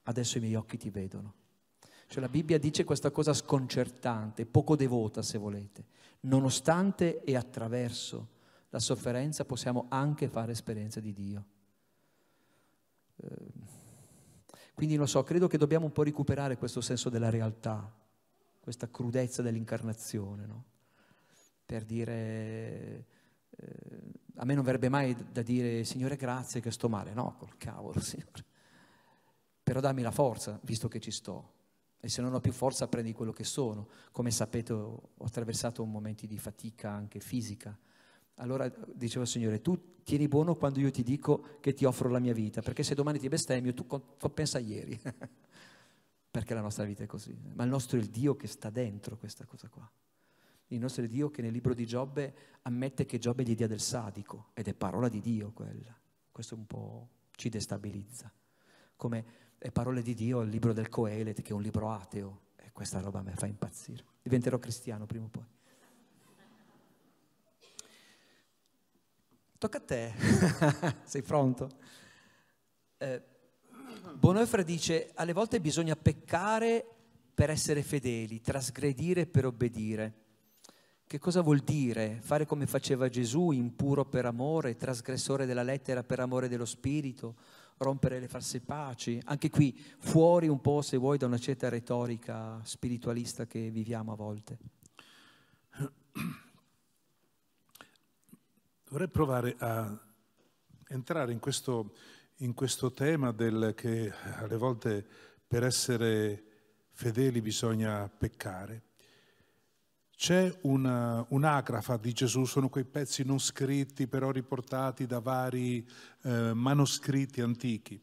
adesso i miei occhi ti vedono. Cioè la Bibbia dice questa cosa sconcertante, poco devota se volete, nonostante e attraverso la sofferenza possiamo anche fare esperienza di Dio. Quindi non so, credo che dobbiamo un po' recuperare questo senso della realtà, questa crudezza dell'incarnazione, no? Per dire, eh, a me non verrebbe mai da dire Signore grazie che sto male, no, col cavolo Signore, però dammi la forza visto che ci sto e se non ho più forza prendi quello che sono, come sapete ho attraversato momenti di fatica anche fisica allora diceva il Signore, tu tieni buono quando io ti dico che ti offro la mia vita, perché se domani ti bestemmio tu pensa a ieri, perché la nostra vita è così. Ma il nostro è il Dio che sta dentro questa cosa qua. Il nostro è Dio che nel libro di Giobbe ammette che Giobbe è l'idea del sadico, ed è parola di Dio quella. Questo un po' ci destabilizza. Come è parola di Dio il libro del Coelet, che è un libro ateo, e questa roba mi fa impazzire. Diventerò cristiano prima o poi. Tocca a te, sei pronto? Eh, Bonhoeffer dice, alle volte bisogna peccare per essere fedeli, trasgredire per obbedire. Che cosa vuol dire? Fare come faceva Gesù, impuro per amore, trasgressore della lettera per amore dello spirito, rompere le false paci. Anche qui fuori un po', se vuoi, da una certa retorica spiritualista che viviamo a volte. Vorrei provare a entrare in questo, in questo tema del, che alle volte per essere fedeli bisogna peccare. C'è una, un'agrafa di Gesù, sono quei pezzi non scritti, però riportati da vari eh, manoscritti antichi,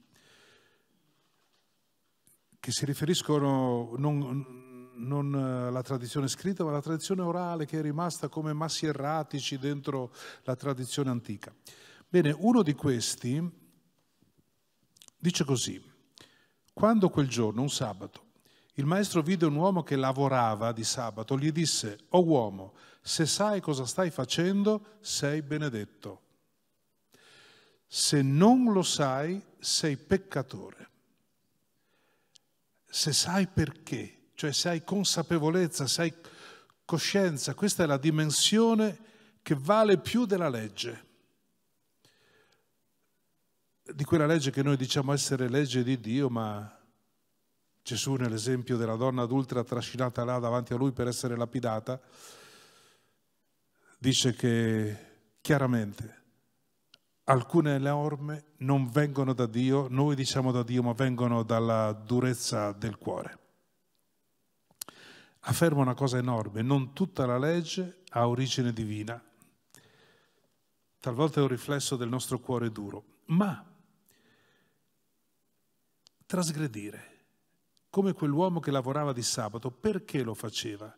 che si riferiscono non, non eh, la tradizione scritta, ma la tradizione orale che è rimasta come massi erratici dentro la tradizione antica. Bene, uno di questi dice così, quando quel giorno, un sabato, il maestro vide un uomo che lavorava di sabato, gli disse, o oh uomo, se sai cosa stai facendo, sei benedetto. Se non lo sai, sei peccatore. Se sai perché cioè se hai consapevolezza, se hai coscienza, questa è la dimensione che vale più della legge, di quella legge che noi diciamo essere legge di Dio, ma Gesù nell'esempio della donna adulta trascinata là davanti a lui per essere lapidata, dice che chiaramente alcune norme non vengono da Dio, noi diciamo da Dio, ma vengono dalla durezza del cuore afferma una cosa enorme, non tutta la legge ha origine divina, talvolta è un riflesso del nostro cuore duro, ma trasgredire, come quell'uomo che lavorava di sabato, perché lo faceva?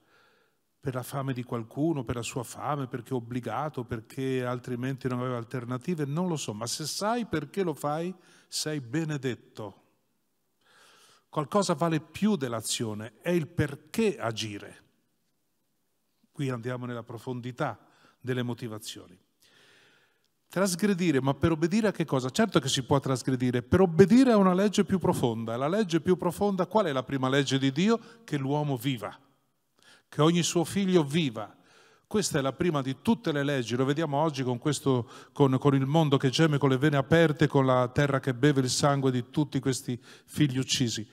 Per la fame di qualcuno, per la sua fame, perché obbligato, perché altrimenti non aveva alternative, non lo so, ma se sai perché lo fai, sei benedetto Qualcosa vale più dell'azione, è il perché agire. Qui andiamo nella profondità delle motivazioni. Trasgredire, ma per obbedire a che cosa? Certo che si può trasgredire, per obbedire a una legge più profonda. La legge più profonda qual è la prima legge di Dio? Che l'uomo viva, che ogni suo figlio viva. Questa è la prima di tutte le leggi, lo vediamo oggi con, questo, con, con il mondo che geme con le vene aperte, con la terra che beve il sangue di tutti questi figli uccisi.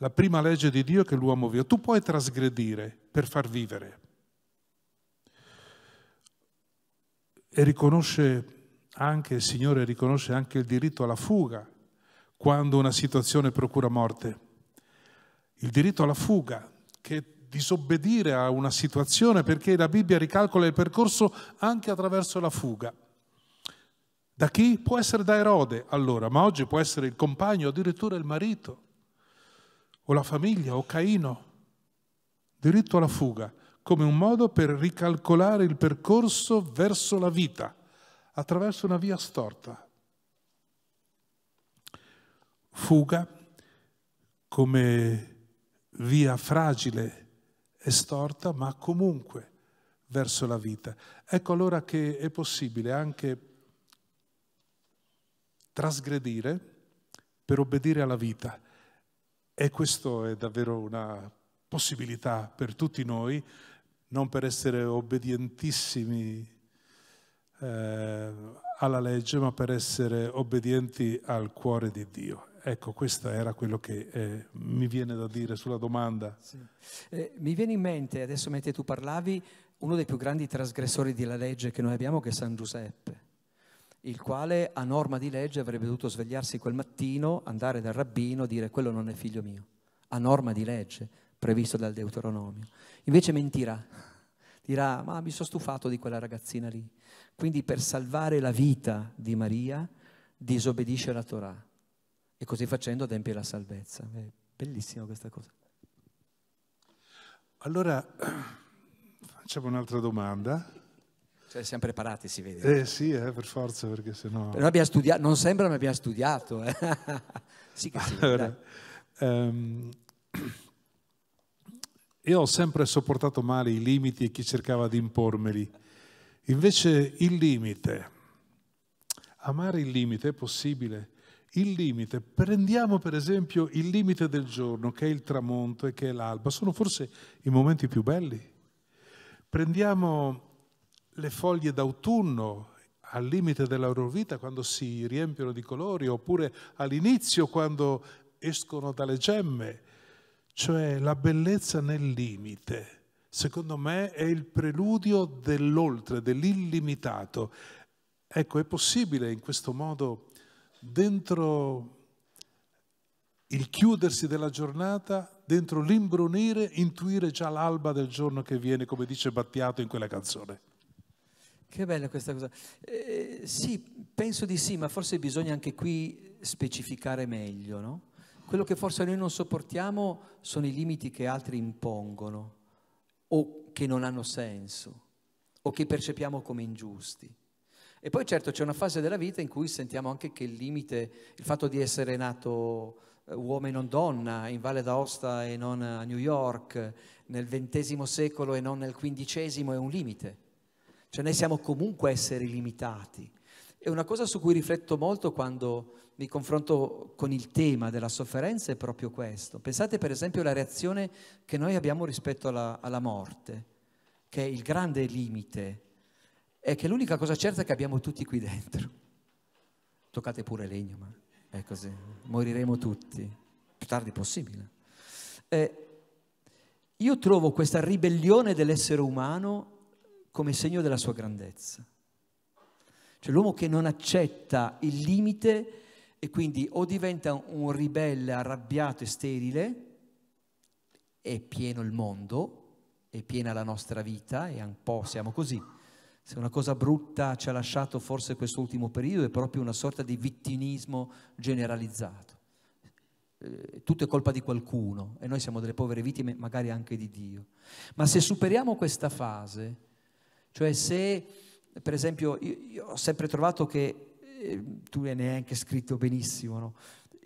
La prima legge di Dio è che l'uomo viva. Tu puoi trasgredire per far vivere. E riconosce anche, il Signore riconosce anche il diritto alla fuga quando una situazione procura morte. Il diritto alla fuga, che è disobbedire a una situazione perché la Bibbia ricalcola il percorso anche attraverso la fuga. Da chi? Può essere da Erode allora, ma oggi può essere il compagno, addirittura il marito o la famiglia o Caino. Diritto alla fuga come un modo per ricalcolare il percorso verso la vita attraverso una via storta. Fuga come via fragile e storta, ma comunque verso la vita. Ecco allora che è possibile anche trasgredire per obbedire alla vita e questa è davvero una possibilità per tutti noi, non per essere obbedientissimi eh, alla legge, ma per essere obbedienti al cuore di Dio. Ecco, questo era quello che eh, mi viene da dire sulla domanda. Sì. Eh, mi viene in mente, adesso mentre tu parlavi, uno dei più grandi trasgressori della legge che noi abbiamo, che è San Giuseppe il quale a norma di legge avrebbe dovuto svegliarsi quel mattino, andare dal rabbino, e dire quello non è figlio mio, a norma di legge previsto dal Deuteronomio. Invece mentirà, dirà ma mi sono stufato di quella ragazzina lì. Quindi per salvare la vita di Maria disobbedisce la Torah e così facendo adempie la salvezza. È bellissima questa cosa. Allora facciamo un'altra domanda. Cioè, siamo preparati, si vede. Eh sì, eh, per forza, perché sennò... Però abbiamo studiato, non sembra, ma abbiamo studiato. Eh. sì che sì. Allora, um, io ho sempre sopportato male i limiti e chi cercava di impormeli. Invece il limite, amare il limite è possibile. Il limite, prendiamo per esempio il limite del giorno, che è il tramonto e che è l'alba, sono forse i momenti più belli. Prendiamo le foglie d'autunno al limite della loro vita quando si riempiono di colori oppure all'inizio quando escono dalle gemme, cioè la bellezza nel limite. Secondo me è il preludio dell'oltre, dell'illimitato. Ecco, è possibile in questo modo, dentro il chiudersi della giornata, dentro l'imbrunire, intuire già l'alba del giorno che viene, come dice Battiato in quella canzone. Che bella questa cosa. Eh, sì, penso di sì, ma forse bisogna anche qui specificare meglio, no? Quello che forse noi non sopportiamo sono i limiti che altri impongono o che non hanno senso o che percepiamo come ingiusti. E poi certo c'è una fase della vita in cui sentiamo anche che il limite, il fatto di essere nato eh, uomo e non donna, in Valle d'Aosta e non a New York, nel XX secolo e non nel XV è un limite cioè noi siamo comunque esseri limitati. E una cosa su cui rifletto molto quando mi confronto con il tema della sofferenza è proprio questo. Pensate per esempio alla reazione che noi abbiamo rispetto alla, alla morte, che è il grande limite, è che l'unica cosa certa è che abbiamo tutti qui dentro. Toccate pure legno, ma è così, moriremo tutti, più tardi possibile. Eh, io trovo questa ribellione dell'essere umano come segno della sua grandezza. Cioè l'uomo che non accetta il limite e quindi o diventa un ribelle arrabbiato e sterile, è pieno il mondo, è piena la nostra vita e un po' siamo così. Se una cosa brutta ci ha lasciato forse quest'ultimo periodo è proprio una sorta di vittimismo generalizzato. Eh, tutto è colpa di qualcuno e noi siamo delle povere vittime magari anche di Dio. Ma se superiamo questa fase, cioè se, per esempio, io, io ho sempre trovato che, eh, tu ne hai anche scritto benissimo, no?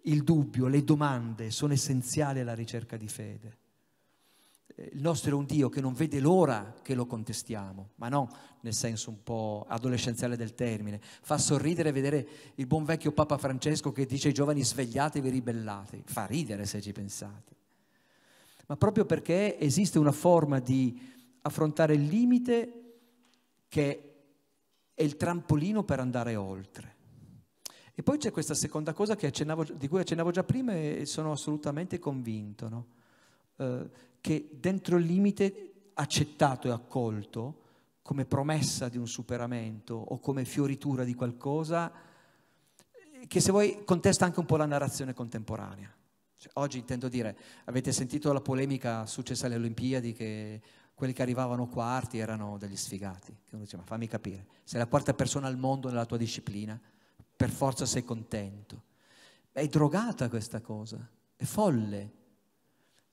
il dubbio, le domande sono essenziali alla ricerca di fede. Eh, il nostro è un Dio che non vede l'ora che lo contestiamo, ma non nel senso un po' adolescenziale del termine. Fa sorridere vedere il buon vecchio Papa Francesco che dice ai giovani svegliatevi, ribellate. Fa ridere se ci pensate. Ma proprio perché esiste una forma di affrontare il limite che è il trampolino per andare oltre. E poi c'è questa seconda cosa accennavo, di cui accennavo già prima e sono assolutamente convinto, no? eh, che dentro il limite accettato e accolto come promessa di un superamento o come fioritura di qualcosa che se vuoi contesta anche un po' la narrazione contemporanea. Cioè, oggi intendo dire, avete sentito la polemica successa alle Olimpiadi che quelli che arrivavano quarti erano degli sfigati. Che uno diceva, fammi capire, sei la quarta persona al mondo nella tua disciplina, per forza sei contento. È drogata questa cosa, è folle.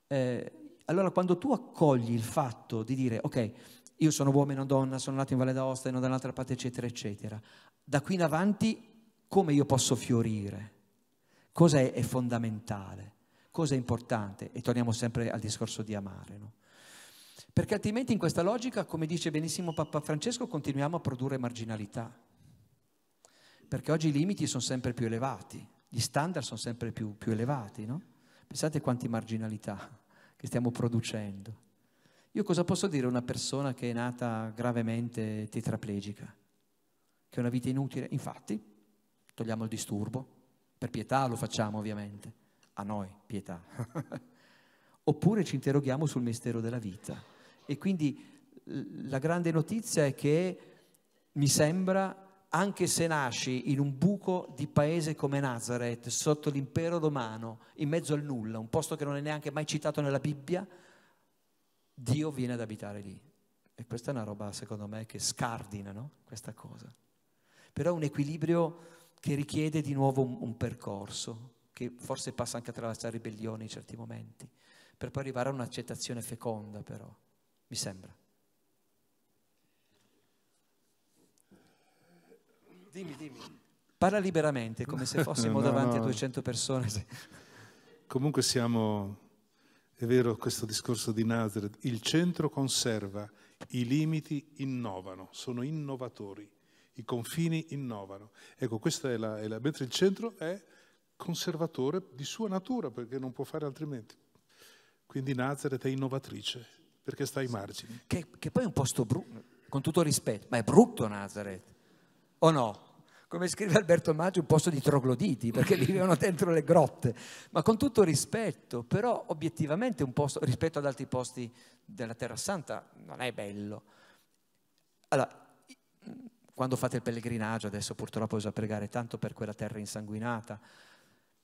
Eh, allora quando tu accogli il fatto di dire, ok, io sono uomo e donna, sono nato in Valle d'Aosta e non da un'altra parte, eccetera, eccetera, da qui in avanti come io posso fiorire? Cosa è, è fondamentale? Cosa è importante? E torniamo sempre al discorso di amare, no? Perché altrimenti in questa logica, come dice benissimo Papa Francesco, continuiamo a produrre marginalità. Perché oggi i limiti sono sempre più elevati, gli standard sono sempre più, più elevati, no? Pensate quante marginalità che stiamo producendo. Io cosa posso dire a una persona che è nata gravemente tetraplegica, che è una vita inutile? Infatti, togliamo il disturbo, per pietà lo facciamo ovviamente, a noi pietà. Oppure ci interroghiamo sul mistero della vita. E quindi la grande notizia è che mi sembra anche se nasci in un buco di paese come Nazareth, sotto l'impero romano, in mezzo al nulla, un posto che non è neanche mai citato nella Bibbia, Dio viene ad abitare lì. E questa è una roba, secondo me, che scardina no? questa cosa. Però è un equilibrio che richiede di nuovo un, un percorso, che forse passa anche attraverso la ribellione in certi momenti, per poi arrivare a un'accettazione feconda però mi sembra. Dimmi, dimmi. Parla liberamente, come se fossimo no, davanti no. a 200 persone. Comunque siamo, è vero questo discorso di Nazareth, il centro conserva, i limiti innovano, sono innovatori, i confini innovano. Ecco, questa è la, è la mentre il centro è conservatore di sua natura, perché non può fare altrimenti. Quindi Nazareth è innovatrice perché sta ai margini. Che, che poi è un posto brutto, con tutto rispetto, ma è brutto Nazareth, o no? Come scrive Alberto Maggio, un posto di trogloditi, perché vivevano dentro le grotte, ma con tutto rispetto, però obiettivamente un posto, rispetto ad altri posti della Terra Santa, non è bello. Allora, quando fate il pellegrinaggio, adesso purtroppo bisogna pregare tanto per quella terra insanguinata,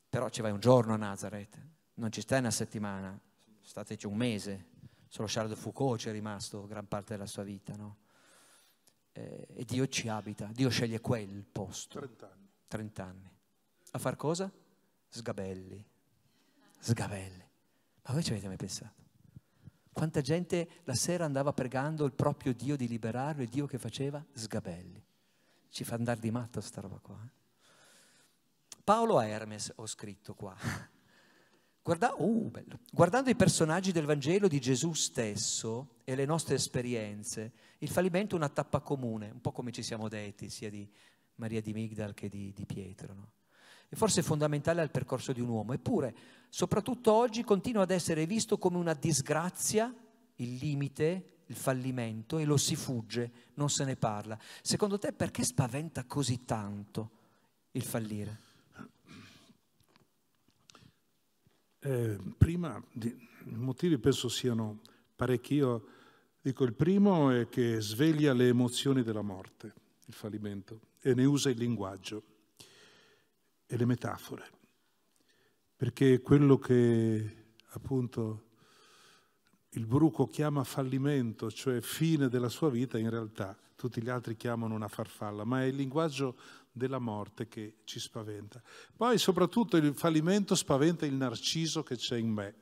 però ci vai un giorno a Nazareth, non ci stai una settimana, stateci un mese, Solo Charles de Foucault c'è rimasto gran parte della sua vita, no? eh, e Dio ci abita, Dio sceglie quel posto. 30 anni. 30 anni. A far cosa? Sgabelli. Sgabelli. Ma voi ci avete mai pensato? Quanta gente la sera andava pregando il proprio Dio di liberarlo e Dio che faceva? Sgabelli. Ci fa andare di matto sta roba qua. Eh? Paolo a Hermes ho scritto qua. Guarda, oh, Guardando i personaggi del Vangelo di Gesù stesso e le nostre esperienze, il fallimento è una tappa comune, un po' come ci siamo detti, sia di Maria di Migdal che di, di Pietro. No? E forse è fondamentale al percorso di un uomo, eppure, soprattutto oggi, continua ad essere visto come una disgrazia, il limite, il fallimento, e lo si fugge, non se ne parla. Secondo te perché spaventa così tanto il fallire? Eh, prima, i motivi penso siano parecchi. Io dico il primo è che sveglia le emozioni della morte, il fallimento, e ne usa il linguaggio e le metafore. Perché quello che appunto il bruco chiama fallimento, cioè fine della sua vita, in realtà tutti gli altri chiamano una farfalla, ma è il linguaggio della morte che ci spaventa. Poi soprattutto il fallimento spaventa il narciso che c'è in me.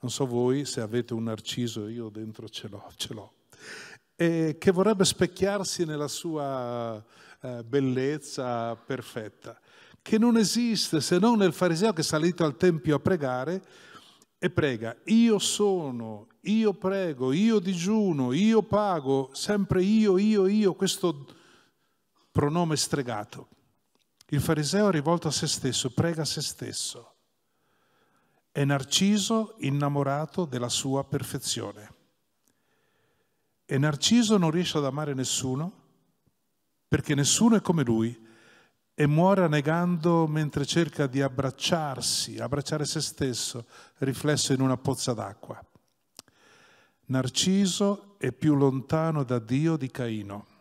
Non so voi se avete un narciso, io dentro ce l'ho, ce l'ho. E che vorrebbe specchiarsi nella sua eh, bellezza perfetta, che non esiste se non nel fariseo che è salito al Tempio a pregare e prega, io sono, io prego, io digiuno, io pago, sempre io, io, io, questo pronome stregato. Il fariseo rivolto a se stesso, prega a se stesso. È Narciso innamorato della sua perfezione. E Narciso non riesce ad amare nessuno perché nessuno è come lui e muore annegando mentre cerca di abbracciarsi, abbracciare se stesso, riflesso in una pozza d'acqua. Narciso è più lontano da Dio di Caino.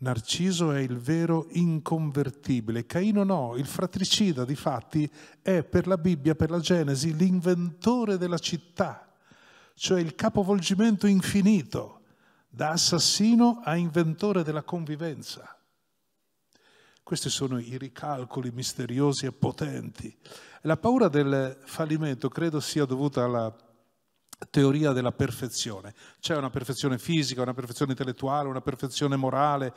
Narciso è il vero inconvertibile, Caino no, il fratricida di fatti è per la Bibbia, per la Genesi, l'inventore della città, cioè il capovolgimento infinito, da assassino a inventore della convivenza. Questi sono i ricalcoli misteriosi e potenti. La paura del fallimento credo sia dovuta alla teoria della perfezione. C'è una perfezione fisica, una perfezione intellettuale, una perfezione morale,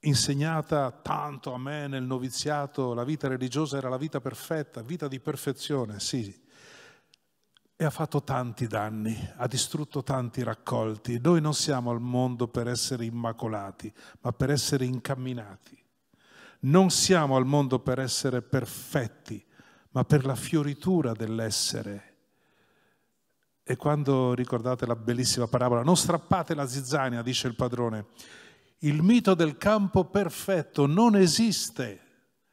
insegnata tanto a me nel noviziato, la vita religiosa era la vita perfetta, vita di perfezione, sì. E ha fatto tanti danni, ha distrutto tanti raccolti. Noi non siamo al mondo per essere immacolati, ma per essere incamminati. Non siamo al mondo per essere perfetti, ma per la fioritura dell'essere e quando ricordate la bellissima parabola, non strappate la zizzania, dice il padrone, il mito del campo perfetto non esiste.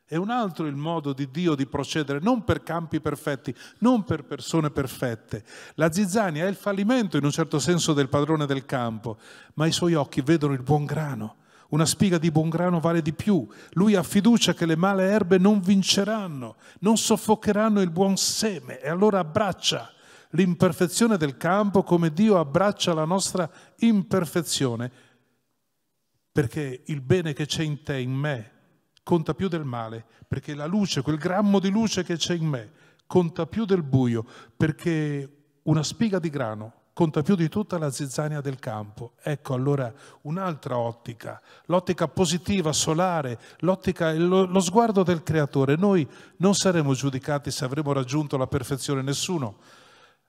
È un altro il modo di Dio di procedere, non per campi perfetti, non per persone perfette. La zizzania è il fallimento in un certo senso del padrone del campo, ma i suoi occhi vedono il buon grano. Una spiga di buon grano vale di più. Lui ha fiducia che le male erbe non vinceranno, non soffocheranno il buon seme e allora abbraccia l'imperfezione del campo come Dio abbraccia la nostra imperfezione, perché il bene che c'è in te, in me, conta più del male, perché la luce, quel grammo di luce che c'è in me, conta più del buio, perché una spiga di grano conta più di tutta la zizzania del campo. Ecco allora un'altra ottica, l'ottica positiva, solare, l'ottica, lo, lo, sguardo del creatore. Noi non saremo giudicati se avremo raggiunto la perfezione, nessuno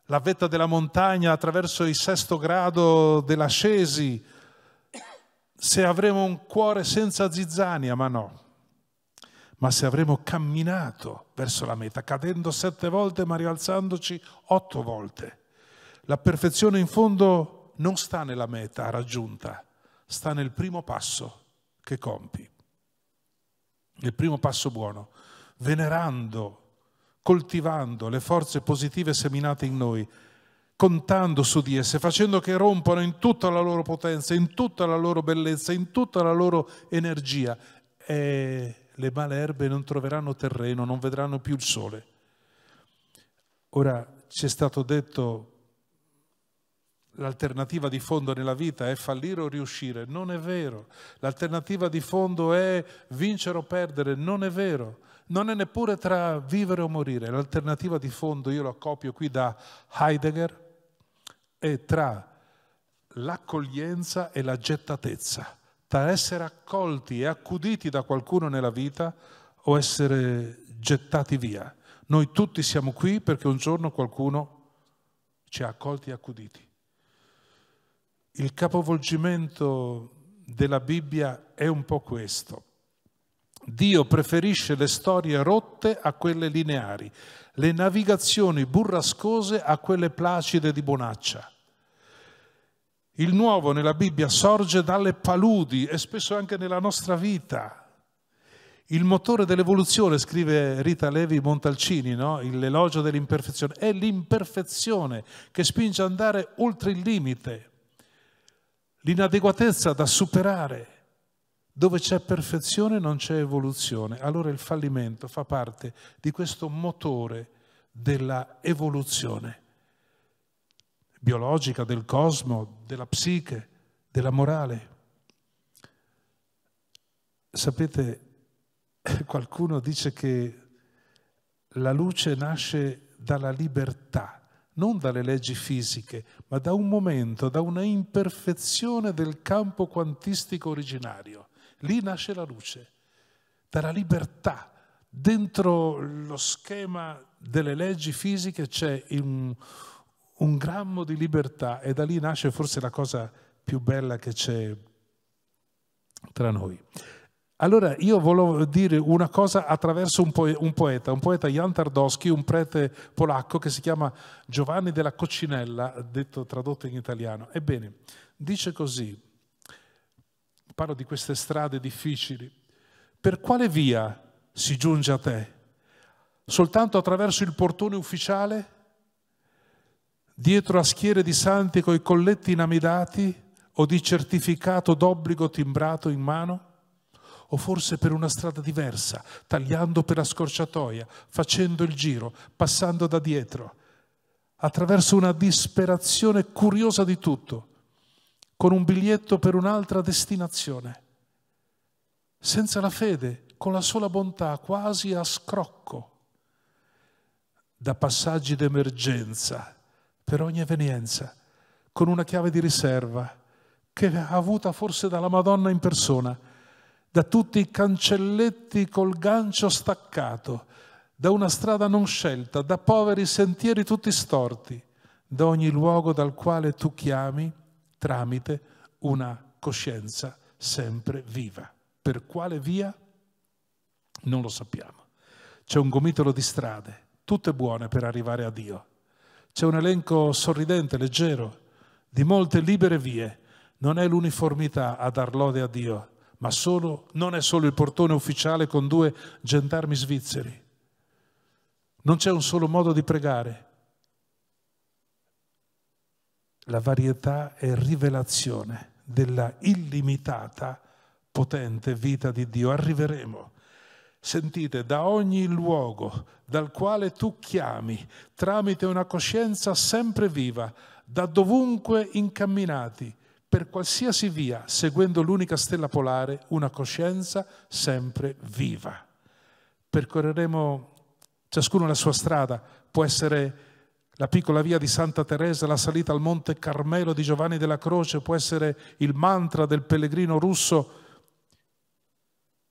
la vetta della montagna attraverso il sesto grado dell'ascesi, se avremo un cuore senza zizzania, ma no, ma se avremo camminato verso la meta, cadendo sette volte ma rialzandoci otto volte. La perfezione in fondo non sta nella meta raggiunta, sta nel primo passo che compi, il primo passo buono, venerando coltivando le forze positive seminate in noi, contando su di esse, facendo che rompano in tutta la loro potenza, in tutta la loro bellezza, in tutta la loro energia. E le male erbe non troveranno terreno, non vedranno più il sole. Ora ci è stato detto l'alternativa di fondo nella vita è fallire o riuscire. Non è vero. L'alternativa di fondo è vincere o perdere. Non è vero non è neppure tra vivere o morire. L'alternativa di fondo, io la copio qui da Heidegger, è tra l'accoglienza e la gettatezza, tra essere accolti e accuditi da qualcuno nella vita o essere gettati via. Noi tutti siamo qui perché un giorno qualcuno ci ha accolti e accuditi. Il capovolgimento della Bibbia è un po' questo. Dio preferisce le storie rotte a quelle lineari, le navigazioni burrascose a quelle placide di Bonaccia. Il nuovo nella Bibbia sorge dalle paludi e spesso anche nella nostra vita. Il motore dell'evoluzione, scrive Rita Levi Montalcini, no? l'elogio dell'imperfezione, è l'imperfezione che spinge ad andare oltre il limite, l'inadeguatezza da superare. Dove c'è perfezione non c'è evoluzione, allora il fallimento fa parte di questo motore della evoluzione biologica, del cosmo, della psiche, della morale. Sapete, qualcuno dice che la luce nasce dalla libertà, non dalle leggi fisiche, ma da un momento, da una imperfezione del campo quantistico originario. Lì nasce la luce, dalla libertà. Dentro lo schema delle leggi fisiche c'è un, un grammo di libertà e da lì nasce forse la cosa più bella che c'è tra noi. Allora io volevo dire una cosa attraverso un, poeta, un poeta, un poeta Jan Tardowski, un prete polacco che si chiama Giovanni della Coccinella, detto, tradotto in italiano. Ebbene, dice così, Parlo di queste strade difficili. Per quale via si giunge a te? Soltanto attraverso il portone ufficiale? Dietro a schiere di santi coi colletti inamidati o di certificato d'obbligo timbrato in mano? o forse per una strada diversa, tagliando per la scorciatoia, facendo il giro, passando da dietro, attraverso una disperazione curiosa di tutto, con un biglietto per un'altra destinazione. Senza la fede, con la sola bontà, quasi a scrocco, da passaggi d'emergenza per ogni evenienza, con una chiave di riserva che è avuta forse dalla Madonna in persona, da tutti i cancelletti col gancio staccato, da una strada non scelta, da poveri sentieri tutti storti, da ogni luogo dal quale tu chiami tramite una coscienza sempre viva. Per quale via? Non lo sappiamo. C'è un gomitolo di strade, tutte buone per arrivare a Dio. C'è un elenco sorridente, leggero, di molte libere vie. Non è l'uniformità a dar lode a Dio, ma solo, non è solo il portone ufficiale con due gendarmi svizzeri. Non c'è un solo modo di pregare, la varietà è rivelazione della illimitata, potente vita di Dio. Arriveremo. Sentite, da ogni luogo dal quale tu chiami, tramite una coscienza sempre viva, da dovunque incamminati, per qualsiasi via, seguendo l'unica stella polare, una coscienza sempre viva. Percorreremo ciascuno la sua strada, può essere la piccola via di Santa Teresa, la salita al Monte Carmelo di Giovanni della Croce può essere il mantra del pellegrino russo,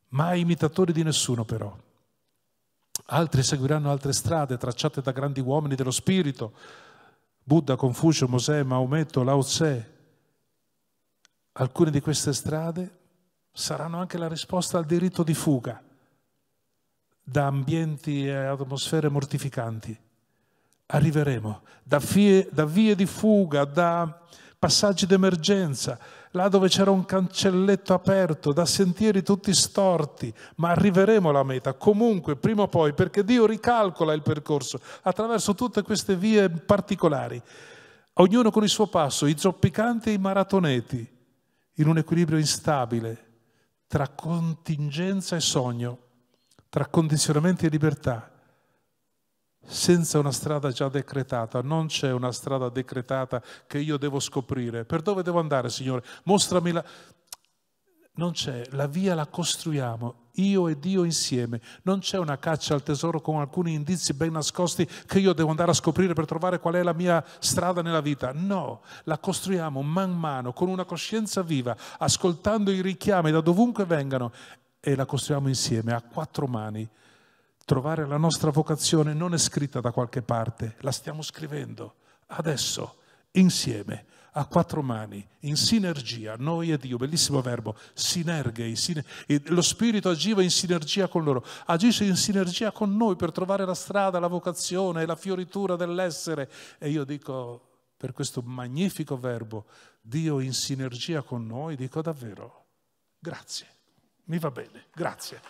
mai imitatori di nessuno però. Altri seguiranno altre strade tracciate da grandi uomini dello spirito, Buddha, Confucio, Mosè, Maometto, Lao Tse. Alcune di queste strade saranno anche la risposta al diritto di fuga da ambienti e atmosfere mortificanti arriveremo da vie, da vie di fuga, da passaggi d'emergenza, là dove c'era un cancelletto aperto, da sentieri tutti storti, ma arriveremo alla meta, comunque, prima o poi, perché Dio ricalcola il percorso attraverso tutte queste vie particolari, ognuno con il suo passo, i zoppicanti e i maratoneti, in un equilibrio instabile tra contingenza e sogno, tra condizionamenti e libertà senza una strada già decretata, non c'è una strada decretata che io devo scoprire. Per dove devo andare, Signore? Mostrami la... Non c'è, la via la costruiamo, io e Dio insieme. Non c'è una caccia al tesoro con alcuni indizi ben nascosti che io devo andare a scoprire per trovare qual è la mia strada nella vita. No, la costruiamo man mano, con una coscienza viva, ascoltando i richiami da dovunque vengano e la costruiamo insieme a quattro mani Trovare la nostra vocazione non è scritta da qualche parte, la stiamo scrivendo adesso, insieme, a quattro mani, in sinergia, noi e Dio, bellissimo verbo, sinerghe, sine- lo Spirito agiva in sinergia con loro, agisce in sinergia con noi per trovare la strada, la vocazione, la fioritura dell'essere. E io dico, per questo magnifico verbo, Dio in sinergia con noi, dico davvero, grazie, mi va bene, grazie.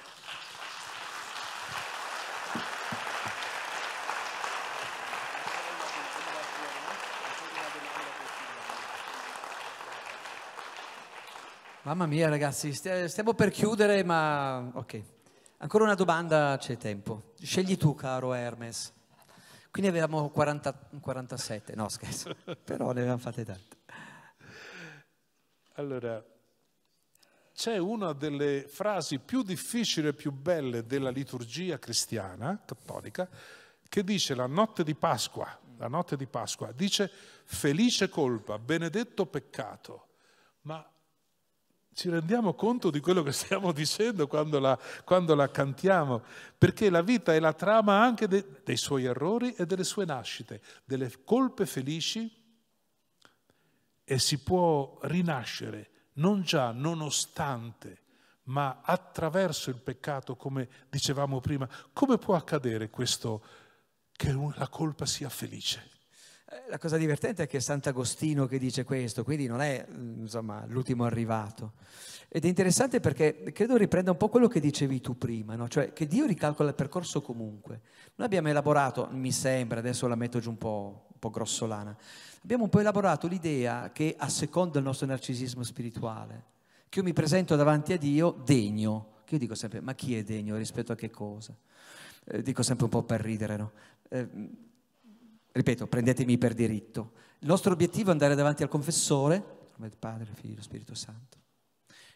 Mamma mia ragazzi, stiamo per chiudere ma ok. Ancora una domanda, c'è tempo. Scegli tu caro Hermes. Quindi avevamo 40, 47, no scherzo, però ne avevamo fatte tante. Allora, c'è una delle frasi più difficili e più belle della liturgia cristiana cattolica che dice la notte di Pasqua, la notte di Pasqua, dice felice colpa, benedetto peccato, ma ci rendiamo conto di quello che stiamo dicendo quando la, quando la cantiamo, perché la vita è la trama anche de, dei suoi errori e delle sue nascite, delle colpe felici e si può rinascere non già nonostante, ma attraverso il peccato, come dicevamo prima. Come può accadere questo, che la colpa sia felice? Eh, la cosa divertente è che è Sant'Agostino che dice questo, quindi non è mm, insomma, l'ultimo arrivato. Ed è interessante perché credo riprenda un po' quello che dicevi tu prima, no? cioè che Dio ricalcola il percorso comunque. Noi abbiamo elaborato, mi sembra, adesso la metto giù un po', un po grossolana, abbiamo un po' elaborato l'idea che a seconda del nostro narcisismo spirituale, che io mi presento davanti a Dio degno, che io dico sempre, ma chi è degno rispetto a che cosa? Eh, dico sempre un po' per ridere, no? Eh, ripeto, prendetemi per diritto. Il nostro obiettivo è andare davanti al confessore, come il Padre, del Figlio, dello Spirito Santo.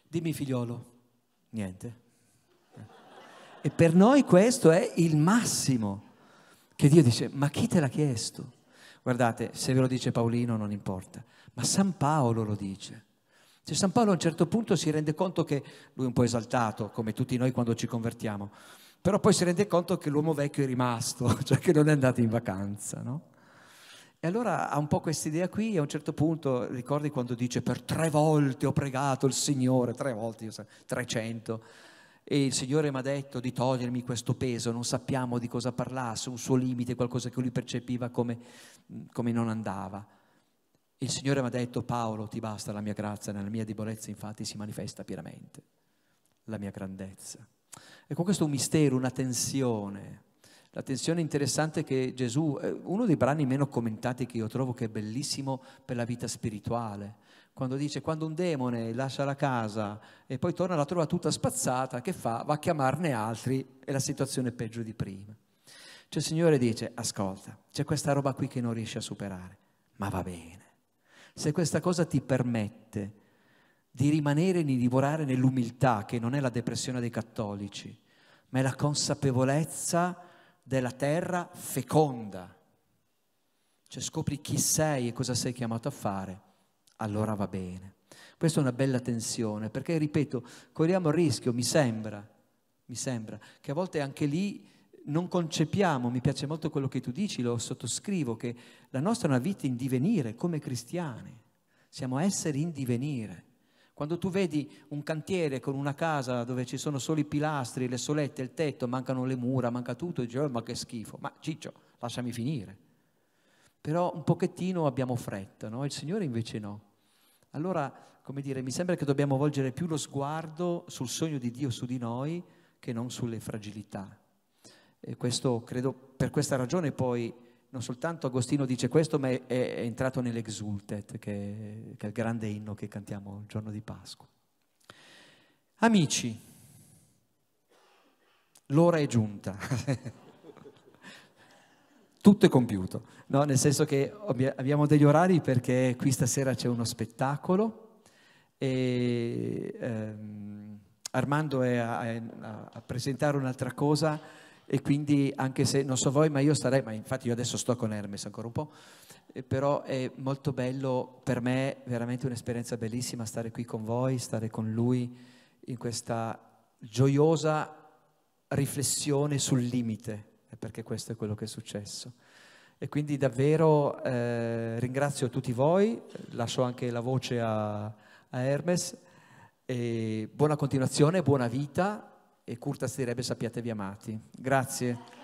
Dimmi figliolo, niente. Eh. E per noi questo è il massimo, che Dio dice, ma chi te l'ha chiesto? Guardate, se ve lo dice Paolino non importa, ma San Paolo lo dice. Cioè San Paolo a un certo punto si rende conto che, lui è un po' esaltato, come tutti noi quando ci convertiamo, però poi si rende conto che l'uomo vecchio è rimasto, cioè che non è andato in vacanza, no? E allora ha un po' questa idea qui, e a un certo punto ricordi quando dice per tre volte ho pregato il Signore, tre volte, io so, 300, e il Signore mi ha detto di togliermi questo peso, non sappiamo di cosa parlasse, un suo limite, qualcosa che lui percepiva come, come non andava. Il Signore mi ha detto Paolo ti basta la mia grazia, nella mia debolezza infatti si manifesta pienamente la mia grandezza. E con questo un mistero, una tensione la tensione interessante è che Gesù, eh, uno dei brani meno commentati che io trovo che è bellissimo per la vita spirituale, quando dice quando un demone lascia la casa e poi torna la trova tutta spazzata, che fa? Va a chiamarne altri e la situazione è peggio di prima. Cioè il Signore dice, ascolta, c'è questa roba qui che non riesci a superare, ma va bene. Se questa cosa ti permette di rimanere e di divorare nell'umiltà, che non è la depressione dei cattolici, ma è la consapevolezza della terra feconda. Cioè scopri chi sei e cosa sei chiamato a fare, allora va bene. Questa è una bella tensione, perché ripeto, corriamo il rischio, mi sembra, mi sembra, che a volte anche lì non concepiamo, mi piace molto quello che tu dici, lo sottoscrivo, che la nostra è una vita in divenire come cristiani, siamo esseri in divenire. Quando tu vedi un cantiere con una casa dove ci sono solo i pilastri, le solette, il tetto, mancano le mura, manca tutto, dici, oh, ma che schifo, ma ciccio, lasciami finire. Però un pochettino abbiamo fretta, no? Il Signore invece no. Allora, come dire, mi sembra che dobbiamo volgere più lo sguardo sul sogno di Dio su di noi che non sulle fragilità. E questo, credo, per questa ragione poi non soltanto Agostino dice questo, ma è, è entrato nell'Exultet, che, che è il grande inno che cantiamo il giorno di Pasqua. Amici, l'ora è giunta. Tutto è compiuto, no? nel senso che abbiamo degli orari perché qui stasera c'è uno spettacolo e ehm, Armando è a, a, a presentare un'altra cosa e quindi anche se non so voi, ma io starei, ma infatti io adesso sto con Hermes ancora un po', eh, però è molto bello per me, veramente un'esperienza bellissima stare qui con voi, stare con lui in questa gioiosa riflessione sul limite, eh, perché questo è quello che è successo. E quindi davvero eh, ringrazio tutti voi, lascio anche la voce a, a Hermes, e buona continuazione, buona vita e Curtas direbbe sappiatevi amati. Grazie.